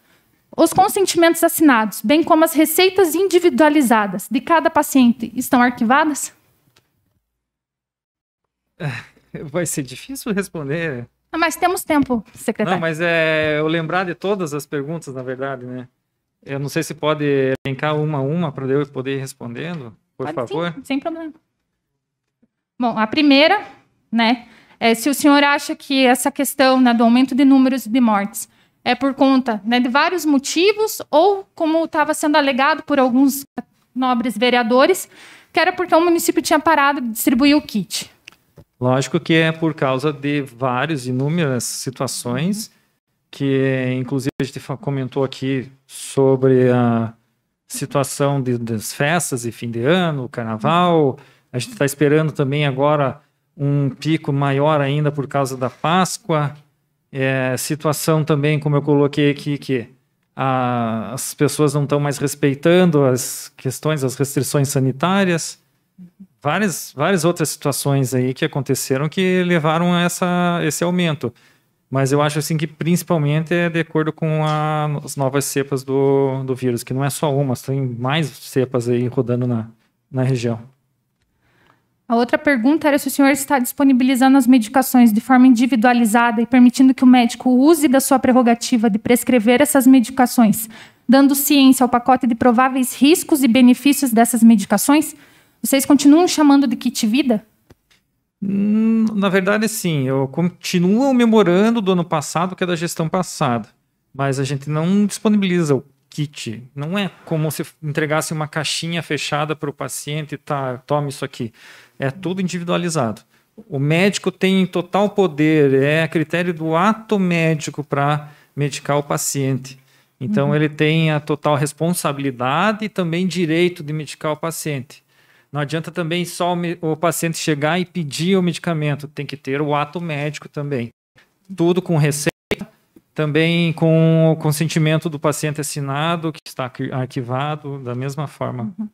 Os consentimentos assinados, bem como as receitas individualizadas de cada paciente, estão arquivadas? Vai ser difícil responder. Ah, mas temos tempo, secretário. Não, mas é eu lembrar de todas as perguntas, na verdade, né? Eu não sei se pode brincar uma a uma para eu poder ir respondendo, por pode, favor. Sim, sem problema. Bom, a primeira, né? É se o senhor acha que essa questão né, do aumento de números de mortes é por conta né, de vários motivos, ou como estava sendo alegado por alguns nobres vereadores, que era porque o município tinha parado de distribuir o kit. Lógico que é por causa de várias, inúmeras situações, uhum. que inclusive a gente comentou aqui sobre a situação de, das festas e fim de ano, carnaval. Uhum. A gente está esperando também agora um pico maior ainda por causa da Páscoa. É, situação também, como eu coloquei aqui, que a, as pessoas não estão mais respeitando as questões, as restrições sanitárias. Várias, várias outras situações aí que aconteceram que levaram a essa, esse aumento. Mas eu acho assim que principalmente é de acordo com a, as novas cepas do, do vírus, que não é só uma, tem mais cepas aí rodando na, na região. A outra pergunta era se o senhor está disponibilizando as medicações de forma individualizada e permitindo que o médico use da sua prerrogativa de prescrever essas medicações, dando ciência ao pacote de prováveis riscos e benefícios dessas medicações? Vocês continuam chamando de kit vida? Hum, na verdade, sim. Eu continuo o memorando do ano passado, que é da gestão passada. Mas a gente não disponibiliza o kit. Não é como se entregasse uma caixinha fechada para o paciente e tá, tome isso aqui. É tudo individualizado. O médico tem total poder, é a critério do ato médico para medicar o paciente. Então, uhum. ele tem a total responsabilidade e também direito de medicar o paciente. Não adianta também só o, o paciente chegar e pedir o medicamento, tem que ter o ato médico também. Tudo com receita, também com o consentimento do paciente assinado, que está arquivado, da mesma forma. Uhum.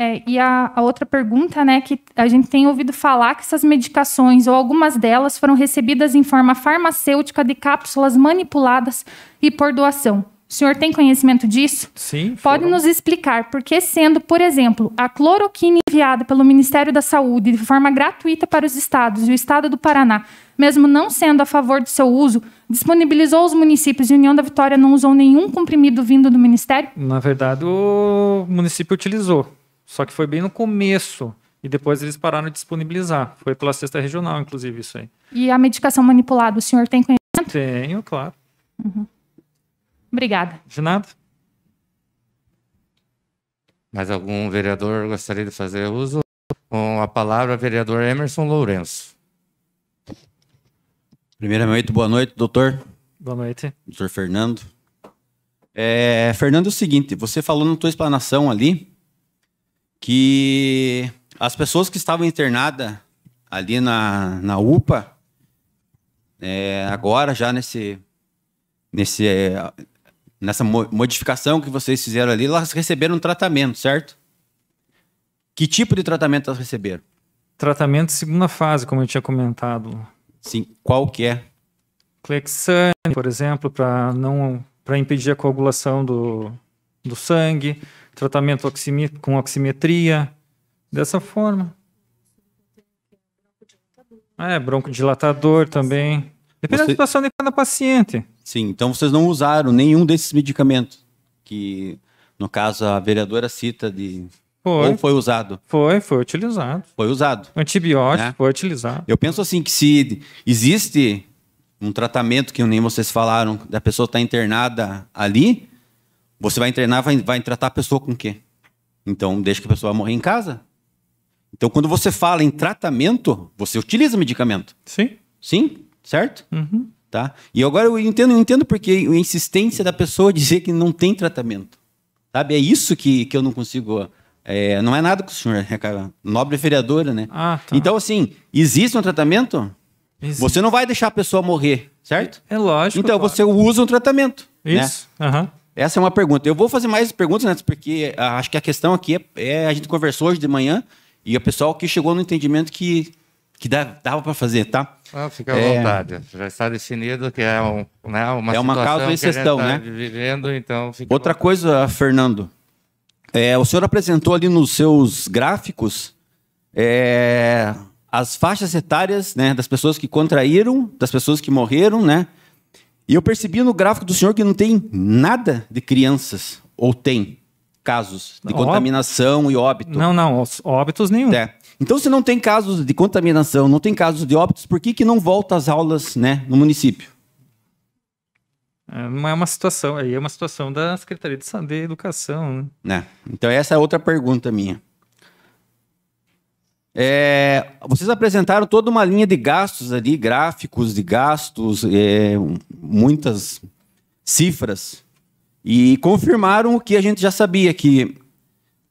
É, e a, a, outra pergunta, né, que a gente tem ouvido falar que essas medicações ou algumas delas foram recebidas em forma farmacêutica de cápsulas manipuladas e por doação. O senhor tem conhecimento disso? Sim. Foram. Pode nos explicar por que, sendo, por exemplo, a cloroquina enviada pelo Ministério da Saúde de forma gratuita para os estados e o estado do Paraná, mesmo não sendo a favor do seu uso, disponibilizou os municípios e União da Vitória não usou nenhum comprimido vindo do Ministério? Na verdade, o município utilizou só que foi bem no começo. E depois eles pararam de disponibilizar. Foi pela sexta regional, inclusive, isso aí. E a medicação manipulada, o senhor tem conhecimento? Tenho, claro. Uhum. Obrigada. De nada. Mais algum vereador gostaria de fazer uso? Com a palavra, vereador Emerson Lourenço. Primeiramente, boa noite, doutor. Boa noite. Doutor Fernando. É, Fernando, é o seguinte, você falou na sua explanação ali que as pessoas que estavam internadas ali na, na UPA, é, agora já nesse, nesse, é, nessa modificação que vocês fizeram ali, elas receberam tratamento, certo? Que tipo de tratamento elas receberam? Tratamento segunda fase, como eu tinha comentado. Sim, qual que é? Clexane, por exemplo, para não para impedir a coagulação do, do sangue tratamento com oximetria, dessa forma. É, broncodilatador também. Depende Você... da situação de cada paciente. Sim, então vocês não usaram nenhum desses medicamentos que, no caso, a vereadora cita de foi. Ou foi usado? Foi, foi utilizado. Foi usado. Antibiótico né? foi utilizado. Eu penso assim que se existe um tratamento que nem vocês falaram, da pessoa está internada ali, você vai treinar, vai, vai tratar a pessoa com o quê? Então, deixa que a pessoa morrer em casa. Então, quando você fala em tratamento, você utiliza medicamento. Sim. Sim, certo? Uhum. Tá? E agora eu entendo, eu entendo porque a insistência da pessoa dizer que não tem tratamento. Sabe? É isso que, que eu não consigo. É, não é nada com o senhor, né, nobre vereadora, né? Ah, tá. Então, assim, existe um tratamento? Existe. Você não vai deixar a pessoa morrer, certo? É, é lógico. Então, claro. você usa um tratamento. Né? Isso. Né? Uhum. Essa é uma pergunta. Eu vou fazer mais perguntas, né, porque ah, acho que a questão aqui é, é a gente conversou hoje de manhã e o pessoal que chegou no entendimento que que dava para fazer, tá? Ah, fica à é... vontade. Já está definido que é, um, né, uma É uma causa e exceção, tá né? Vivendo, então Outra coisa, Fernando. É, o senhor apresentou ali nos seus gráficos é, as faixas etárias né, das pessoas que contraíram, das pessoas que morreram, né? E eu percebi no gráfico do senhor que não tem nada de crianças, ou tem casos de contaminação e óbito. Não, não, óbitos nenhum. É. Então, se não tem casos de contaminação, não tem casos de óbitos, por que, que não volta às aulas né, no município? É, não é uma situação, aí é uma situação da Secretaria de, de Educação. Né? É. Então, essa é outra pergunta minha. É, vocês apresentaram toda uma linha de gastos ali, gráficos de gastos, é, muitas cifras, e confirmaram o que a gente já sabia, que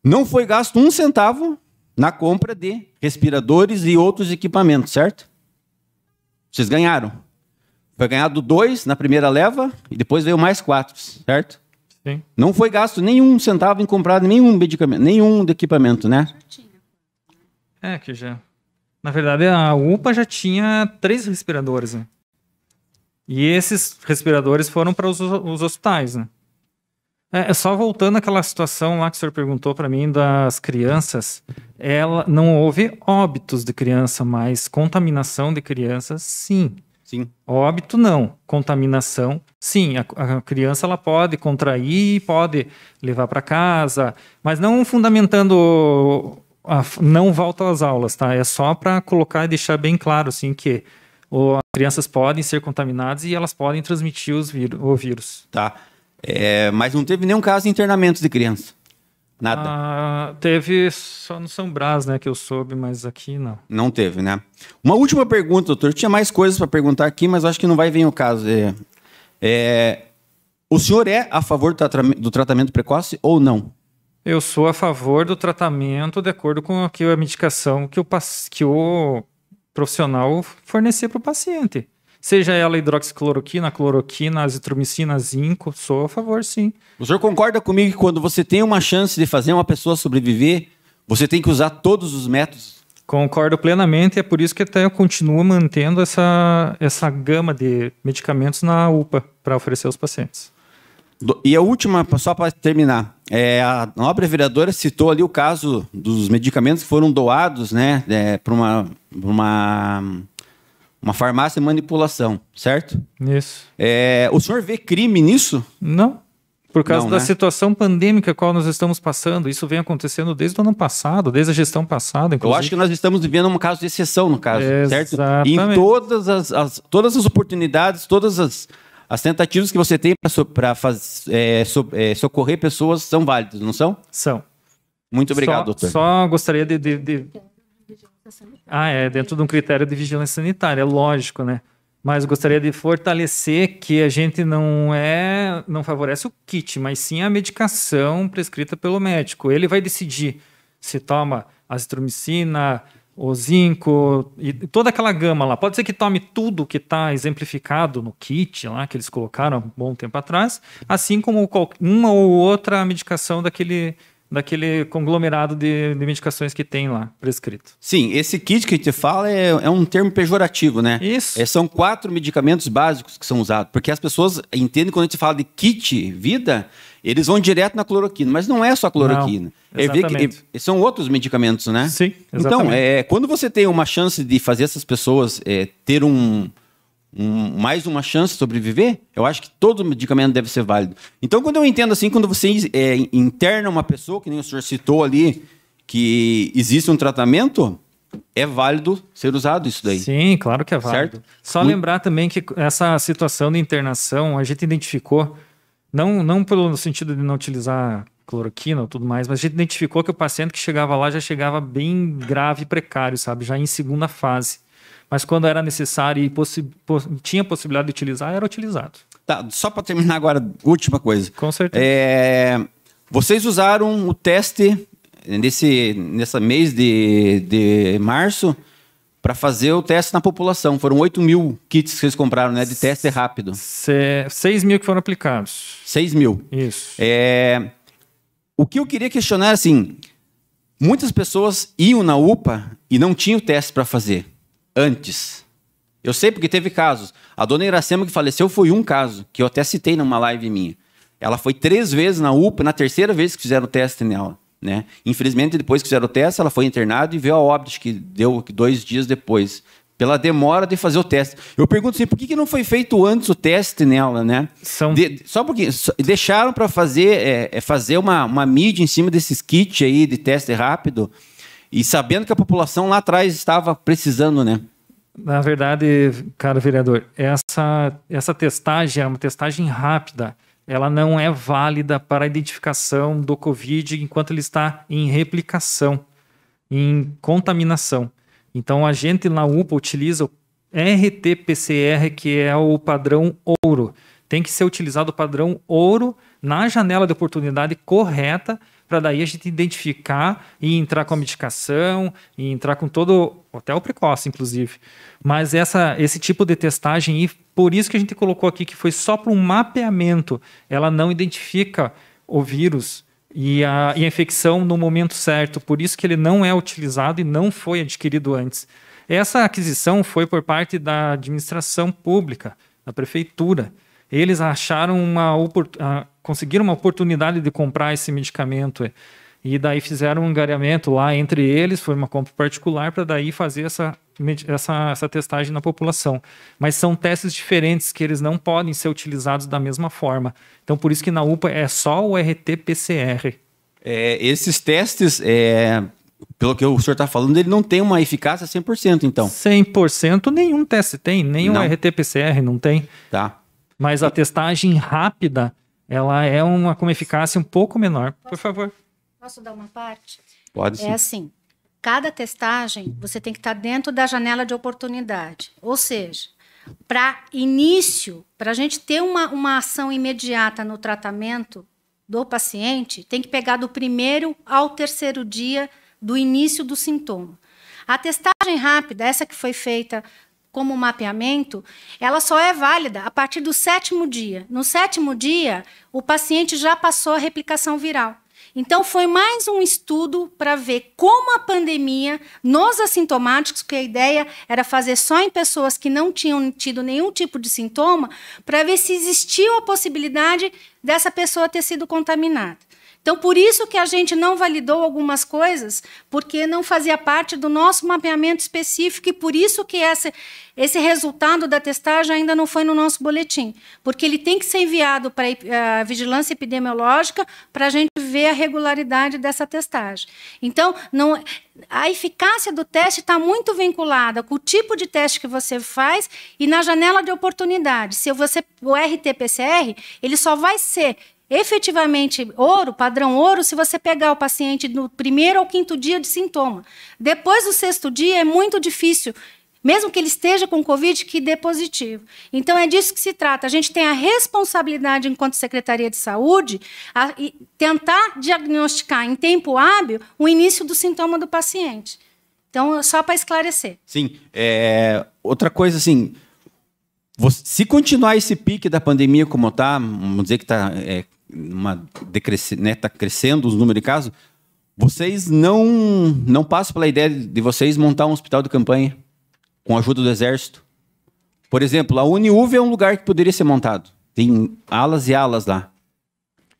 não foi gasto um centavo na compra de respiradores e outros equipamentos, certo? Vocês ganharam. Foi ganhado dois na primeira leva e depois veio mais quatro, certo? Sim. Não foi gasto nenhum centavo em comprar nenhum medicamento, nenhum equipamento, né? Certinho. É, que já. Na verdade, a UPA já tinha três respiradores, né? E esses respiradores foram para os, os hospitais, né? É, é só voltando àquela situação lá que o senhor perguntou para mim das crianças, ela não houve óbitos de criança, mas contaminação de crianças, sim. Sim. Óbito não, contaminação, sim. A, a criança ela pode contrair, pode levar para casa, mas não fundamentando a, não volta às aulas, tá? É só para colocar e deixar bem claro, assim, que as crianças podem ser contaminadas e elas podem transmitir os o vírus. Tá. É, mas não teve nenhum caso de internamento de criança? Nada? Ah, teve só no São Brás, né, que eu soube, mas aqui não. Não teve, né? Uma última pergunta, doutor. Eu tinha mais coisas para perguntar aqui, mas acho que não vai vir o caso. É, é, o senhor é a favor do tratamento precoce ou não? eu sou a favor do tratamento de acordo com a, a medicação que o, que o profissional fornecer para o paciente. Seja ela hidroxicloroquina, cloroquina, azitromicina, zinco, sou a favor, sim. O senhor concorda comigo que quando você tem uma chance de fazer uma pessoa sobreviver, você tem que usar todos os métodos? Concordo plenamente, é por isso que até eu continuo mantendo essa, essa gama de medicamentos na UPA para oferecer aos pacientes. E a última, só para terminar, é, a nobre vereadora citou ali o caso dos medicamentos que foram doados né, é, para uma, uma, uma farmácia manipulação, certo? Isso. É, o senhor vê crime nisso? Não. Por causa Não, da né? situação pandêmica qual nós estamos passando, isso vem acontecendo desde o ano passado, desde a gestão passada. Inclusive. Eu acho que nós estamos vivendo um caso de exceção, no caso, Exatamente. certo? E em todas as, as, todas as oportunidades, todas as as tentativas que você tem para so, é, so, é, socorrer pessoas são válidas, não são? São. Muito obrigado, só, doutor. Só gostaria de, de, de... Ah, é, dentro de um critério de vigilância sanitária, é lógico, né? Mas gostaria de fortalecer que a gente não é, não favorece o kit, mas sim a medicação prescrita pelo médico. Ele vai decidir se toma azitromicina, o zinco e toda aquela gama lá. Pode ser que tome tudo que está exemplificado no kit lá que eles colocaram há um bom tempo atrás, assim como uma ou outra medicação daquele daquele conglomerado de, de medicações que tem lá prescrito. Sim, esse kit que a gente fala é, é um termo pejorativo, né? Isso. É, são quatro medicamentos básicos que são usados, porque as pessoas entendem quando a gente fala de kit vida eles vão direto na cloroquina, mas não é só cloroquina. Não, é que, são outros medicamentos, né? Sim, então, exatamente. Então, é, quando você tem uma chance de fazer essas pessoas é, ter um, um, mais uma chance de sobreviver, eu acho que todo medicamento deve ser válido. Então, quando eu entendo assim, quando você é, interna uma pessoa, que nem o senhor citou ali, que existe um tratamento, é válido ser usado isso daí. Sim, claro que é válido. Certo? Só Muito... lembrar também que essa situação de internação, a gente identificou não, não pelo sentido de não utilizar cloroquina ou tudo mais, mas a gente identificou que o paciente que chegava lá já chegava bem grave e precário, sabe? Já em segunda fase. Mas quando era necessário e possi poss tinha possibilidade de utilizar, era utilizado. Tá, só para terminar agora, última coisa. Com certeza. É, vocês usaram o teste nesse, nesse mês de, de março para fazer o teste na população. Foram 8 mil kits que vocês compraram, né? De teste rápido. C 6 mil que foram aplicados. 6 mil. Isso. É... O que eu queria questionar, assim, muitas pessoas iam na UPA e não tinham teste para fazer antes. Eu sei porque teve casos. A dona Iracema que faleceu foi um caso, que eu até citei numa live minha. Ela foi três vezes na UPA, na terceira vez que fizeram o teste nela. Né? Infelizmente, depois que fizeram o teste, ela foi internada e veio a óbito, que deu dois dias depois, pela demora de fazer o teste. Eu pergunto assim, por que, que não foi feito antes o teste nela, né? São... De, só porque só, deixaram para fazer, é, é, fazer uma, uma mídia em cima desses kits aí de teste rápido e sabendo que a população lá atrás estava precisando, né? Na verdade, cara vereador, essa, essa testagem é uma testagem rápida ela não é válida para a identificação do Covid enquanto ele está em replicação, em contaminação. Então a gente na UPA utiliza o RT-PCR, que é o padrão ouro. Tem que ser utilizado o padrão ouro na janela de oportunidade correta para daí a gente identificar e entrar com a medicação, e entrar com todo, até o precoce, inclusive. Mas essa, esse tipo de testagem, e por isso que a gente colocou aqui que foi só para um mapeamento, ela não identifica o vírus e a, e a infecção no momento certo, por isso que ele não é utilizado e não foi adquirido antes. Essa aquisição foi por parte da administração pública, da prefeitura. Eles acharam uma oportunidade conseguiram uma oportunidade de comprar esse medicamento. É. E daí fizeram um angariamento lá entre eles, foi uma compra particular para daí fazer essa, essa, essa testagem na população. Mas são testes diferentes que eles não podem ser utilizados da mesma forma. Então, por isso que na UPA é só o RT-PCR. É, esses testes, é, pelo que o senhor está falando, ele não tem uma eficácia 100%, então? 100% nenhum teste tem, nem o RT-PCR não tem. Tá. Mas a testagem rápida ela é uma com eficácia um pouco menor. Posso, Por favor. Posso dar uma parte? Pode é sim. É assim, cada testagem você tem que estar tá dentro da janela de oportunidade. Ou seja, para início, para a gente ter uma, uma ação imediata no tratamento do paciente, tem que pegar do primeiro ao terceiro dia do início do sintoma. A testagem rápida, essa que foi feita como mapeamento, ela só é válida a partir do sétimo dia. No sétimo dia, o paciente já passou a replicação viral. Então, foi mais um estudo para ver como a pandemia nos assintomáticos, que a ideia era fazer só em pessoas que não tinham tido nenhum tipo de sintoma, para ver se existiu a possibilidade dessa pessoa ter sido contaminada. Então, por isso que a gente não validou algumas coisas, porque não fazia parte do nosso mapeamento específico, e por isso que essa, esse resultado da testagem ainda não foi no nosso boletim, porque ele tem que ser enviado para a vigilância epidemiológica para a gente ver a regularidade dessa testagem. Então, não, a eficácia do teste está muito vinculada com o tipo de teste que você faz e na janela de oportunidade. Se você o RT-PCR, ele só vai ser Efetivamente, ouro, padrão ouro, se você pegar o paciente no primeiro ou quinto dia de sintoma. Depois do sexto dia, é muito difícil, mesmo que ele esteja com Covid, que dê positivo. Então, é disso que se trata. A gente tem a responsabilidade, enquanto Secretaria de Saúde, a tentar diagnosticar em tempo hábil o início do sintoma do paciente. Então, só para esclarecer. Sim. É, outra coisa, assim. Se continuar esse pique da pandemia como está, vamos dizer que está é, uma decresce, né, tá crescendo os números de casos, vocês não não passam pela ideia de vocês montar um hospital de campanha com a ajuda do exército? Por exemplo, a Uniuv é um lugar que poderia ser montado. Tem alas e alas lá.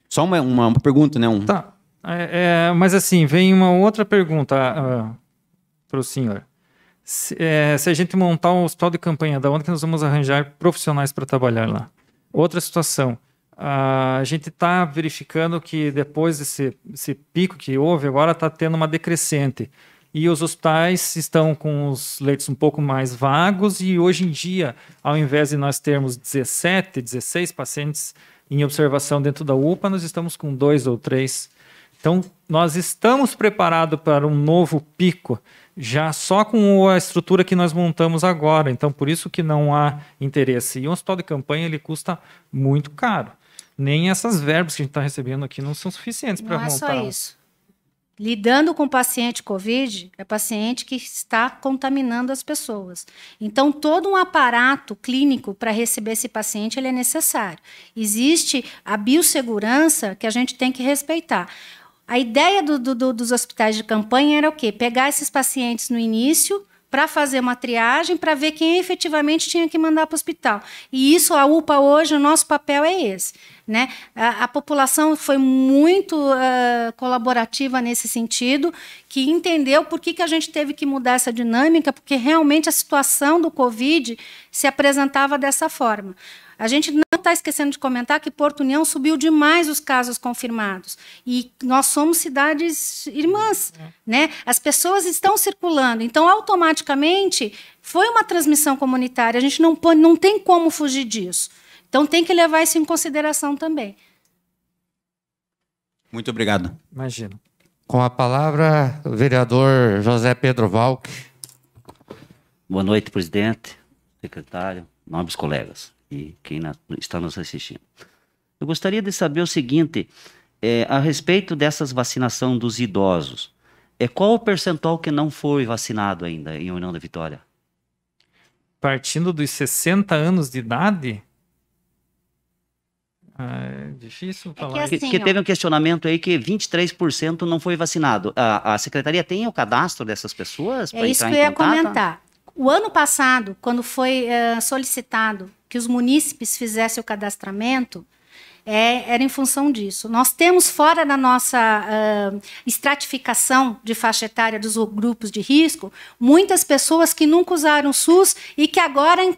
Só uma, uma, uma pergunta, né? Um... Tá. É, é, mas assim, vem uma outra pergunta uh, ah, para o senhor. Se, é, se, a gente montar um hospital de campanha, da onde que nós vamos arranjar profissionais para trabalhar lá? Outra situação. Ah, a gente está verificando que depois desse, pico que houve, agora está tendo uma decrescente. E os hospitais estão com os leitos um pouco mais vagos, e hoje em dia, ao invés de nós termos 17, 16 pacientes em observação dentro da UPA, nós estamos com dois ou três. Então, nós estamos preparados para um novo pico, já só com a estrutura que nós montamos agora. Então, por isso que não há interesse. E um hospital de campanha, ele custa muito caro nem essas verbas que a gente está recebendo aqui não são suficientes para montar. Não é só isso. Lidando com paciente COVID, é paciente que está contaminando as pessoas. Então, todo um aparato clínico para receber esse paciente ele é necessário. Existe a biossegurança que a gente tem que respeitar. A ideia do, do, dos hospitais de campanha era o quê? Pegar esses pacientes no início, para fazer uma triagem para ver quem efetivamente tinha que mandar para o hospital. E isso a UPA hoje, o nosso papel é esse. Né? A, a população foi muito uh, colaborativa nesse sentido, que entendeu por que, que a gente teve que mudar essa dinâmica, porque realmente a situação do Covid se apresentava dessa forma. A gente não está esquecendo de comentar que Porto União subiu demais os casos confirmados. E nós somos cidades irmãs, né? As pessoas estão circulando. Então, automaticamente, foi uma transmissão comunitária. A gente não, não tem como fugir disso. Então, tem que levar isso em consideração também. Muito obrigado. Imagino. Com a palavra, o vereador José Pedro Valk. Boa noite, presidente, secretário, nobres colegas e quem na, está nos assistindo. Eu gostaria de saber o seguinte, é, a respeito dessas vacinação dos idosos, é qual o percentual que não foi vacinado ainda em União da Vitória? Partindo dos 60 anos de idade, ah, é difícil falar. É que, assim, que, que assim, teve um questionamento aí que 23% não foi vacinado. A, a, secretaria tem o cadastro dessas pessoas? É isso que eu ia contato? comentar. O ano passado, quando foi uh, solicitado que os munícipes fizessem o cadastramento é, era em função disso. Nós temos fora da nossa uh, estratificação de faixa etária dos grupos de risco muitas pessoas que nunca usaram o SUS e que agora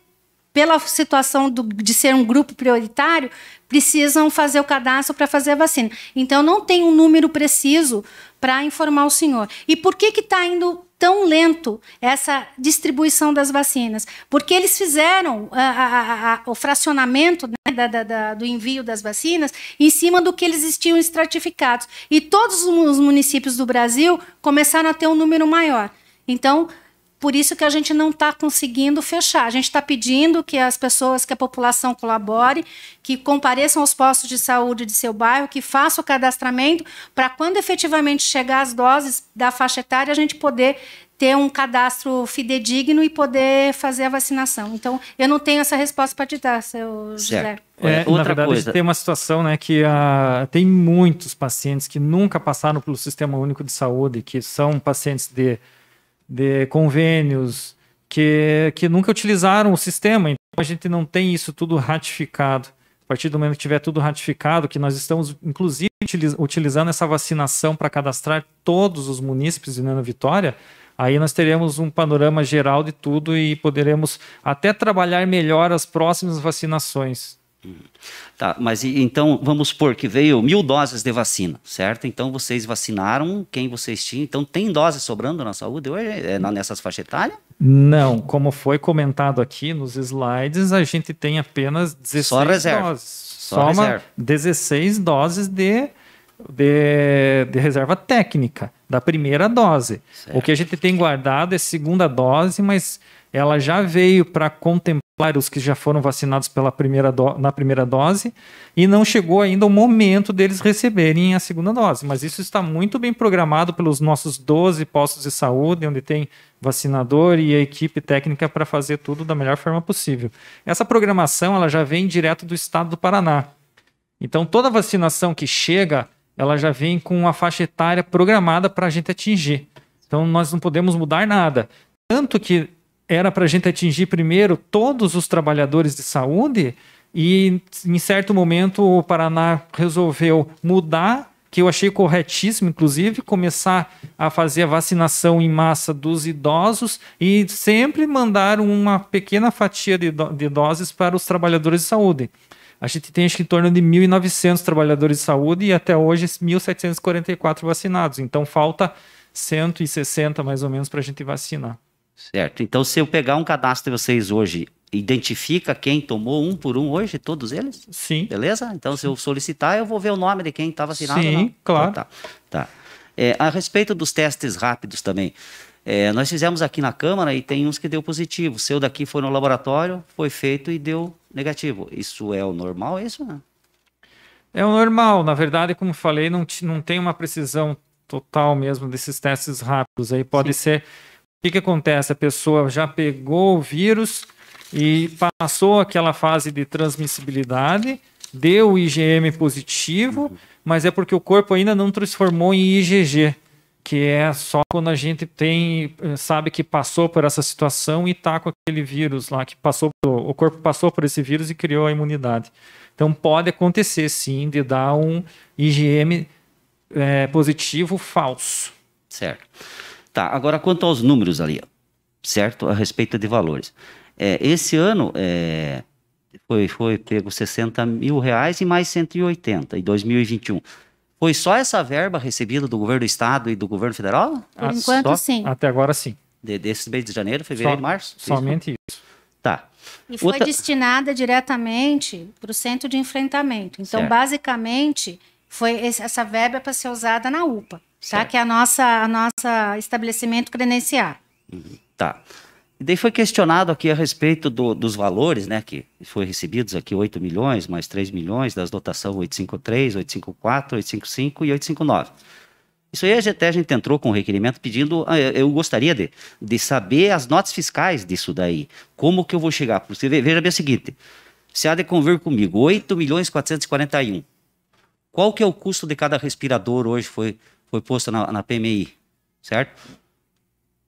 pela situação do, de ser um grupo prioritário, precisam fazer o cadastro para fazer a vacina. Então, não tem um número preciso para informar o senhor. E por que está indo tão lento essa distribuição das vacinas, porque eles fizeram a, a, a, o fracionamento né, da, da, da, do envio das vacinas em cima do que eles tinham estratificados. E todos os municípios do Brasil começaram a ter um número maior. Então, por isso que a gente não está conseguindo fechar. A gente está pedindo que as pessoas, que a população colabore, que compareçam aos postos de saúde de seu bairro, que façam o cadastramento, para quando efetivamente chegar as doses da faixa etária, a gente poder ter um cadastro fidedigno e poder fazer a vacinação. Então, eu não tenho essa resposta para te dar, seu José. É, é Outra verdade, coisa. tem uma situação né, que uh, tem muitos pacientes que nunca passaram pelo Sistema Único de Saúde, que são pacientes de de convênios que, que nunca utilizaram o sistema. Então a gente não tem isso tudo ratificado. A partir do momento que tiver tudo ratificado, que nós estamos, inclusive, utilizando essa vacinação para cadastrar todos os munícipes de Nana Vitória, aí nós teremos um panorama geral de tudo e poderemos até trabalhar melhor as próximas vacinações. Tá, mas então vamos supor que veio mil doses de vacina, certo? Então vocês vacinaram quem vocês tinham. Então tem doses sobrando na saúde hoje, é, nessas faixas etárias? Não, como foi comentado aqui nos slides, a gente tem apenas 16 Só reserva. doses. Só Soma reserva. 16 doses de, de, de reserva técnica, da primeira dose. Certo. O que a gente tem guardado é segunda dose, mas ela já veio para contemplar claro, os que já foram vacinados pela primeira na primeira dose, e não chegou ainda o momento deles receberem a segunda dose. Mas isso está muito bem programado pelos nossos 12 postos de saúde, onde tem vacinador e a equipe técnica para fazer tudo da melhor forma possível. Essa programação ela já vem direto do estado do Paraná. Então, toda vacinação que chega, ela já vem com uma faixa etária programada para a gente atingir. Então, nós não podemos mudar nada. Tanto que era para a gente atingir primeiro todos os trabalhadores de saúde, e em certo momento o Paraná resolveu mudar, que eu achei corretíssimo, inclusive, começar a fazer a vacinação em massa dos idosos e sempre mandar uma pequena fatia de, de doses para os trabalhadores de saúde. A gente tem acho que em torno de 1.900 trabalhadores de saúde e até hoje 1.744 vacinados. Então falta 160 mais ou menos para a gente vacinar. Certo? Então, se eu pegar um cadastro de vocês hoje, identifica quem tomou um por um hoje, todos eles? Sim. Beleza? Então, se eu solicitar, eu vou ver o nome de quem está vacinado. Sim, não. Então, claro. Então, tá. tá. É, a respeito dos testes rápidos também. É, nós fizemos aqui na Câmara e tem uns que deu positivo. O seu daqui foi no laboratório, foi feito e deu negativo. Isso é o normal, é isso? Né? É o normal. Na verdade, como falei, não, não tem uma precisão total mesmo desses testes rápidos. Aí pode Sim. ser que, que acontece? A pessoa já pegou o vírus e passou aquela fase de transmissibilidade, deu o IgM positivo, uhum. mas é porque o corpo ainda não transformou em IgG, que é só quando a gente tem eh, sabe que passou por essa situação e está com aquele vírus lá que passou, o corpo passou por esse vírus e criou a imunidade. Então pode acontecer sim de dar um IgM é, eh, positivo falso. Certo. Tá, agora quanto aos números ali, certo? A respeito de valores. É, esse ano é, foi, foi pego 60 mil reais e mais 180 em 2021. Foi só essa verba recebida do governo do estado e do governo federal? Por ah, enquanto, só? sim. Até agora, sim. De, desses de janeiro, fevereiro só, e março? Somente isso. Tá. E foi Outra... destinada diretamente para o centro de enfrentamento. Então, certo. basicamente, foi essa verba para ser usada na UPA. Tá? Certo. Tá? Que é a nossa, a nossa estabelecimento credenciar. Uhum. Tá. E daí foi questionado aqui a respeito do, dos valores, né, que foi recebidos aqui 8 milhões, mais 3 milhões, das dotação 853, 854, 855 e 859. Isso aí até a gente entrou com um requerimento pedindo, ah, eu gostaria de, de saber as notas fiscais disso daí. Como que eu vou chegar? Você veja bem o seguinte, se há de convir comigo, 8 milhões 441. Qual que é o custo de cada respirador hoje foi foi posto na, na PMI, certo?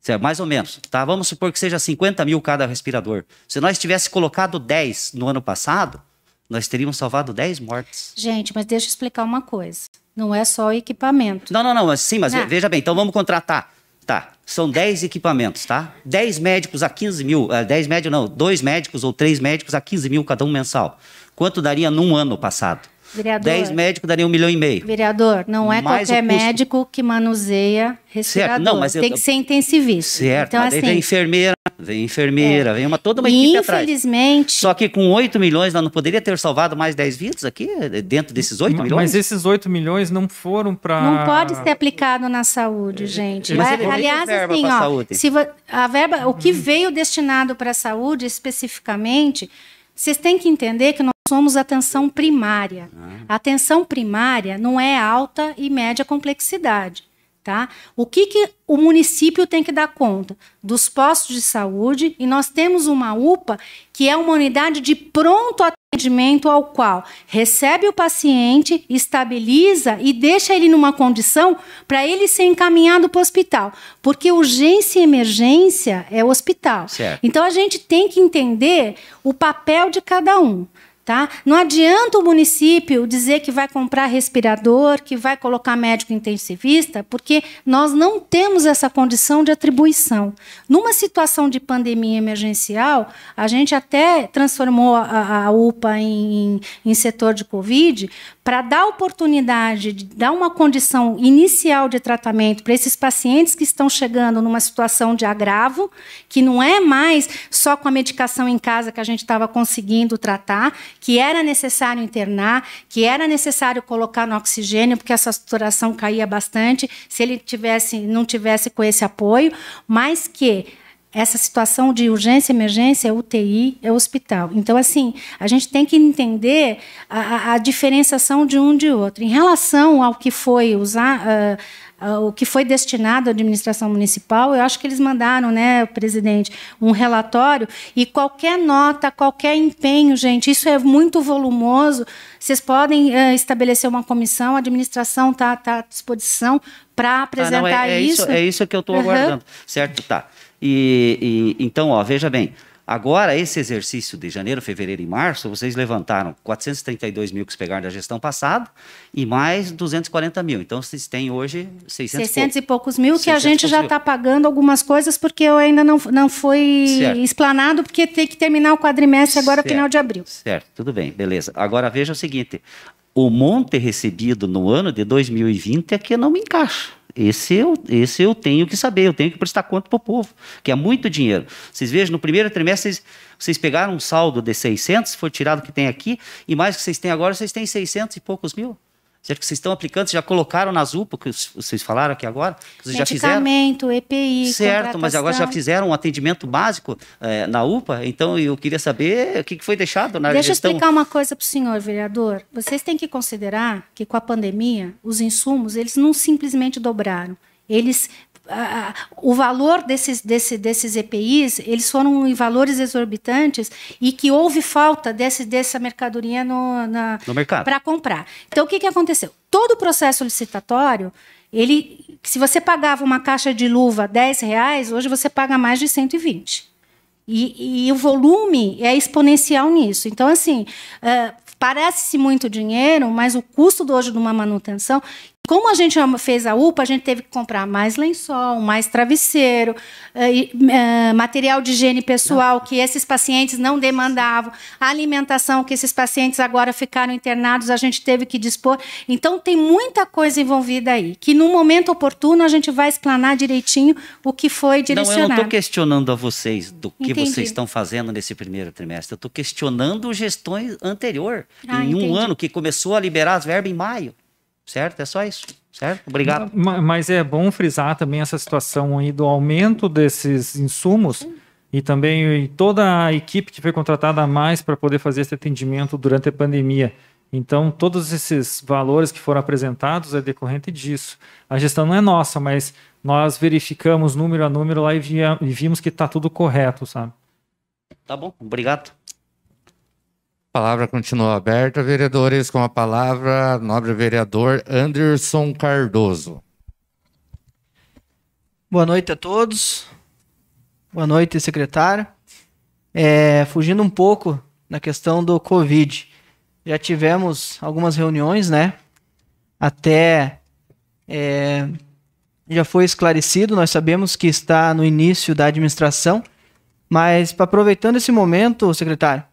certo? Mais ou menos, tá? Vamos supor que seja 50 mil cada respirador. Se nós tivesse colocado 10 no ano passado, nós teríamos salvado 10 mortes. Gente, mas deixa eu explicar uma coisa. Não é só o equipamento. Não, não, não. Sim, mas não. veja bem, então vamos contratar. Tá, são 10 equipamentos, tá? 10 médicos a 15 mil, 10 eh, médicos não, 2 médicos ou 3 médicos a 15 mil cada um mensal. Quanto daria num ano passado? Vereador, 10 médicos daria um milhão e meio. Vereador, não é Mais qualquer médico que manuseia respirador. Certo, não, mas eu, Tem que ser intensivista. Certo, então, assim, vem enfermeira, vem enfermeira, é. vem uma, toda uma e equipe atrás. Infelizmente... Só que com 8 milhões, nós não poderia ter salvado mais 10 vidas aqui, dentro desses 8 milhões? Mas esses 8 milhões não foram para... Não pode ser aplicado na saúde, gente. Mas, mas, aliás, assim, ó, saúde. se a verba, o que uhum. veio destinado para a saúde, especificamente, vocês têm que entender que somos atenção primária. Ah. atenção primária não é alta e média complexidade. Tá? O que, que o município tem que dar conta? Dos postos de saúde, e nós temos uma UPA, que é uma unidade de pronto atendimento, ao qual recebe o paciente, estabiliza e deixa ele numa condição para ele ser encaminhado para o hospital. Porque urgência e emergência é hospital. Certo. Então a gente tem que entender o papel de cada um. Tá? Não adianta o município dizer que vai comprar respirador, que vai colocar médico intensivista, porque nós não temos essa condição de atribuição. Numa situação de pandemia emergencial, a gente até transformou a, a UPA em, em, setor de Covid para dar oportunidade de dar uma condição inicial de tratamento para esses pacientes que estão chegando numa situação de agravo, que não é mais só com a medicação em casa que a gente estava conseguindo tratar que era necessário internar, que era necessário colocar no oxigênio, porque essa saturação caía bastante, se ele tivesse, não tivesse com esse apoio, mas que essa situação de urgência, emergência, é UTI, é hospital. Então, assim, a gente tem que entender a, a diferenciação de um de outro. Em relação ao que foi usar. Uh, ah, o que foi destinado à administração municipal, eu acho que eles mandaram, né, presidente, um relatório e qualquer nota, qualquer empenho, gente, isso é muito volumoso. Vocês podem eh, estabelecer uma comissão, a administração está tá à disposição para apresentar ah, não, é, é isso. isso. É isso que eu estou uhum. aguardando, certo? Tá. E, e então, ó, veja bem. Agora, esse exercício de janeiro, fevereiro e março, vocês levantaram 432 mil que pegaram da gestão passada e mais 240 mil. Então, vocês têm hoje 600, 600 e poucos mil, que a gente já está pagando algumas coisas, porque eu ainda não, não foi certo. explanado, porque tem que terminar o quadrimestre agora, certo. final de abril. Certo, tudo bem, beleza. Agora, veja o seguinte, o monte recebido no ano de 2020 é que não me encaixa. Esse eu, esse eu tenho que saber, eu tenho que prestar conta para o povo, que é muito dinheiro. Vocês vejam, no primeiro trimestre, vocês, vocês pegaram um saldo de 600, foi tirado o que tem aqui, e mais o que vocês têm agora, vocês têm 600 e poucos mil. Será que vocês estão aplicando? Vocês já colocaram na UPA, que vocês falaram aqui agora? Vocês já fizeram? Medicamento, EPI, Certo, mas agora já fizeram um atendimento básico é, na UPA? Então, eu queria saber o que foi deixado na Deixa gestão... Deixa eu explicar uma coisa para o senhor, vereador. Vocês têm que considerar que com a pandemia, os insumos, eles não simplesmente dobraram. Eles o valor desses, desse, desses EPIs, eles foram em valores exorbitantes e que houve falta desse, dessa mercadoria no, na, no mercado para comprar. Então, o que, que aconteceu? Todo o processo licitatório, ele, se você pagava uma caixa de luva 10 reais, hoje você paga mais de 120. E, e o volume é exponencial nisso. Então, assim, uh, parece-se muito dinheiro, mas o custo hoje de uma manutenção como a gente fez a UPA, a gente teve que comprar mais lençol, mais travesseiro, eh, eh, material de higiene pessoal que esses pacientes não demandavam, a alimentação que esses pacientes agora ficaram internados, a gente teve que dispor. Então, tem muita coisa envolvida aí, que no momento oportuno a gente vai explanar direitinho o que foi direcionado. Não, eu não estou questionando a vocês do que entendi. vocês estão fazendo nesse primeiro trimestre. Eu estou questionando gestões anterior, ah, em entendi. um ano, que começou a liberar as verbas em maio certo? É só isso, certo? Obrigado. Mas é bom frisar também essa situação aí do aumento desses insumos e também toda a equipe que foi contratada a mais para poder fazer esse atendimento durante a pandemia. Então, todos esses valores que foram apresentados é decorrente disso. A gestão não é nossa, mas nós verificamos número a número lá e, via, e vimos que está tudo correto, sabe? Tá bom, obrigado palavra continua aberta, vereadores. Com a palavra, nobre vereador Anderson Cardoso. Boa noite a todos. Boa noite, secretário. É, fugindo um pouco na questão do Covid, já tivemos algumas reuniões, né? Até é, já foi esclarecido, nós sabemos que está no início da administração, mas aproveitando esse momento, secretário,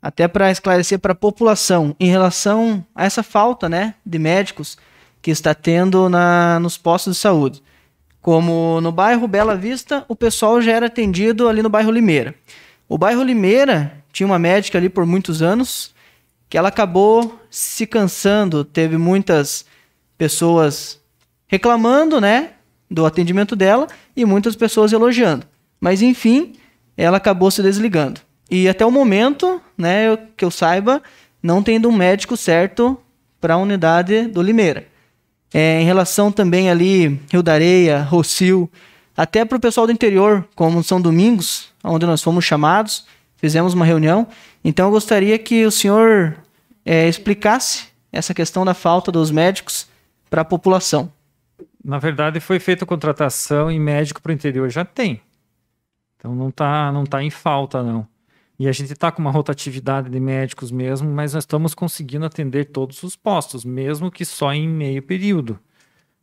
até para esclarecer para a população em relação a essa falta né, de médicos que está tendo na, nos postos de saúde. Como no bairro Bela Vista, o pessoal já era atendido ali no bairro Limeira. O bairro Limeira tinha uma médica ali por muitos anos que ela acabou se cansando, teve muitas pessoas reclamando, né, do atendimento dela e muitas pessoas elogiando. Mas enfim, ela acabou se desligando. E até o momento, né, que eu saiba, não tendo um médico certo para a unidade do Limeira. É, em relação também ali, Rio da Areia, Rocio, até para o pessoal do interior, como São Domingos, onde nós fomos chamados, fizemos uma reunião. Então eu gostaria que o senhor é, explicasse essa questão da falta dos médicos para a população. Na verdade, foi feita contratação e médico para o interior já tem. Então não está não tá em falta, não. E a gente está com uma rotatividade de médicos mesmo, mas nós estamos conseguindo atender todos os postos, mesmo que só em meio período.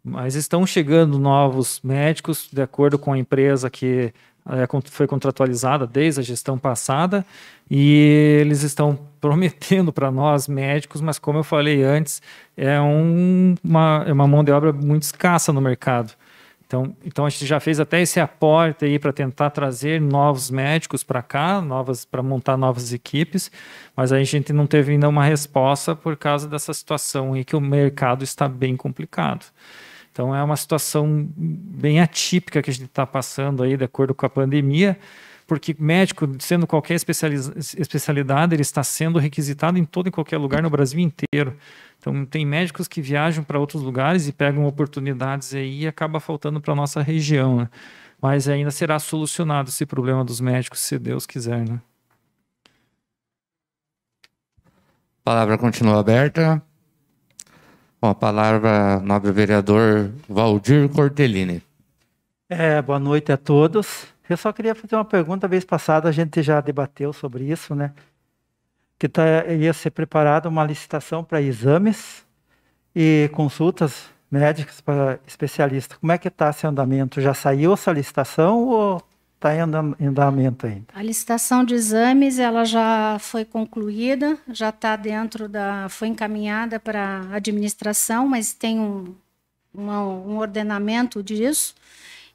Mas estão chegando novos médicos, de acordo com a empresa que é, foi contratualizada desde a gestão passada, e eles estão prometendo para nós médicos, mas como eu falei antes, é um, uma, é uma mão de obra muito escassa no mercado. Então, então a gente já fez até esse aporte aí para tentar trazer novos médicos para cá, novas para montar novas equipes, mas a gente não teve ainda uma resposta por causa dessa situação aí que o mercado está bem complicado. Então é uma situação bem atípica que a gente está passando aí, de acordo com a pandemia porque médico, sendo qualquer especialidade, ele está sendo requisitado em todo e qualquer lugar no Brasil inteiro. Então, tem médicos que viajam para outros lugares e pegam oportunidades aí e acaba faltando para a nossa região, né? Mas ainda será solucionado esse problema dos médicos, se Deus quiser, né? A palavra continua aberta. Com a palavra, nobre vereador Valdir Cortellini. É, boa noite a todos. Eu só queria fazer uma pergunta. A vez passada a gente já debateu sobre isso, né? Que tá, ia ser preparada uma licitação para exames e consultas médicas para especialista. Como é que está esse andamento? Já saiu essa licitação ou está em andamento ainda? A licitação de exames ela já foi concluída, já está dentro da, foi encaminhada para a administração, mas tem um, uma, um ordenamento disso.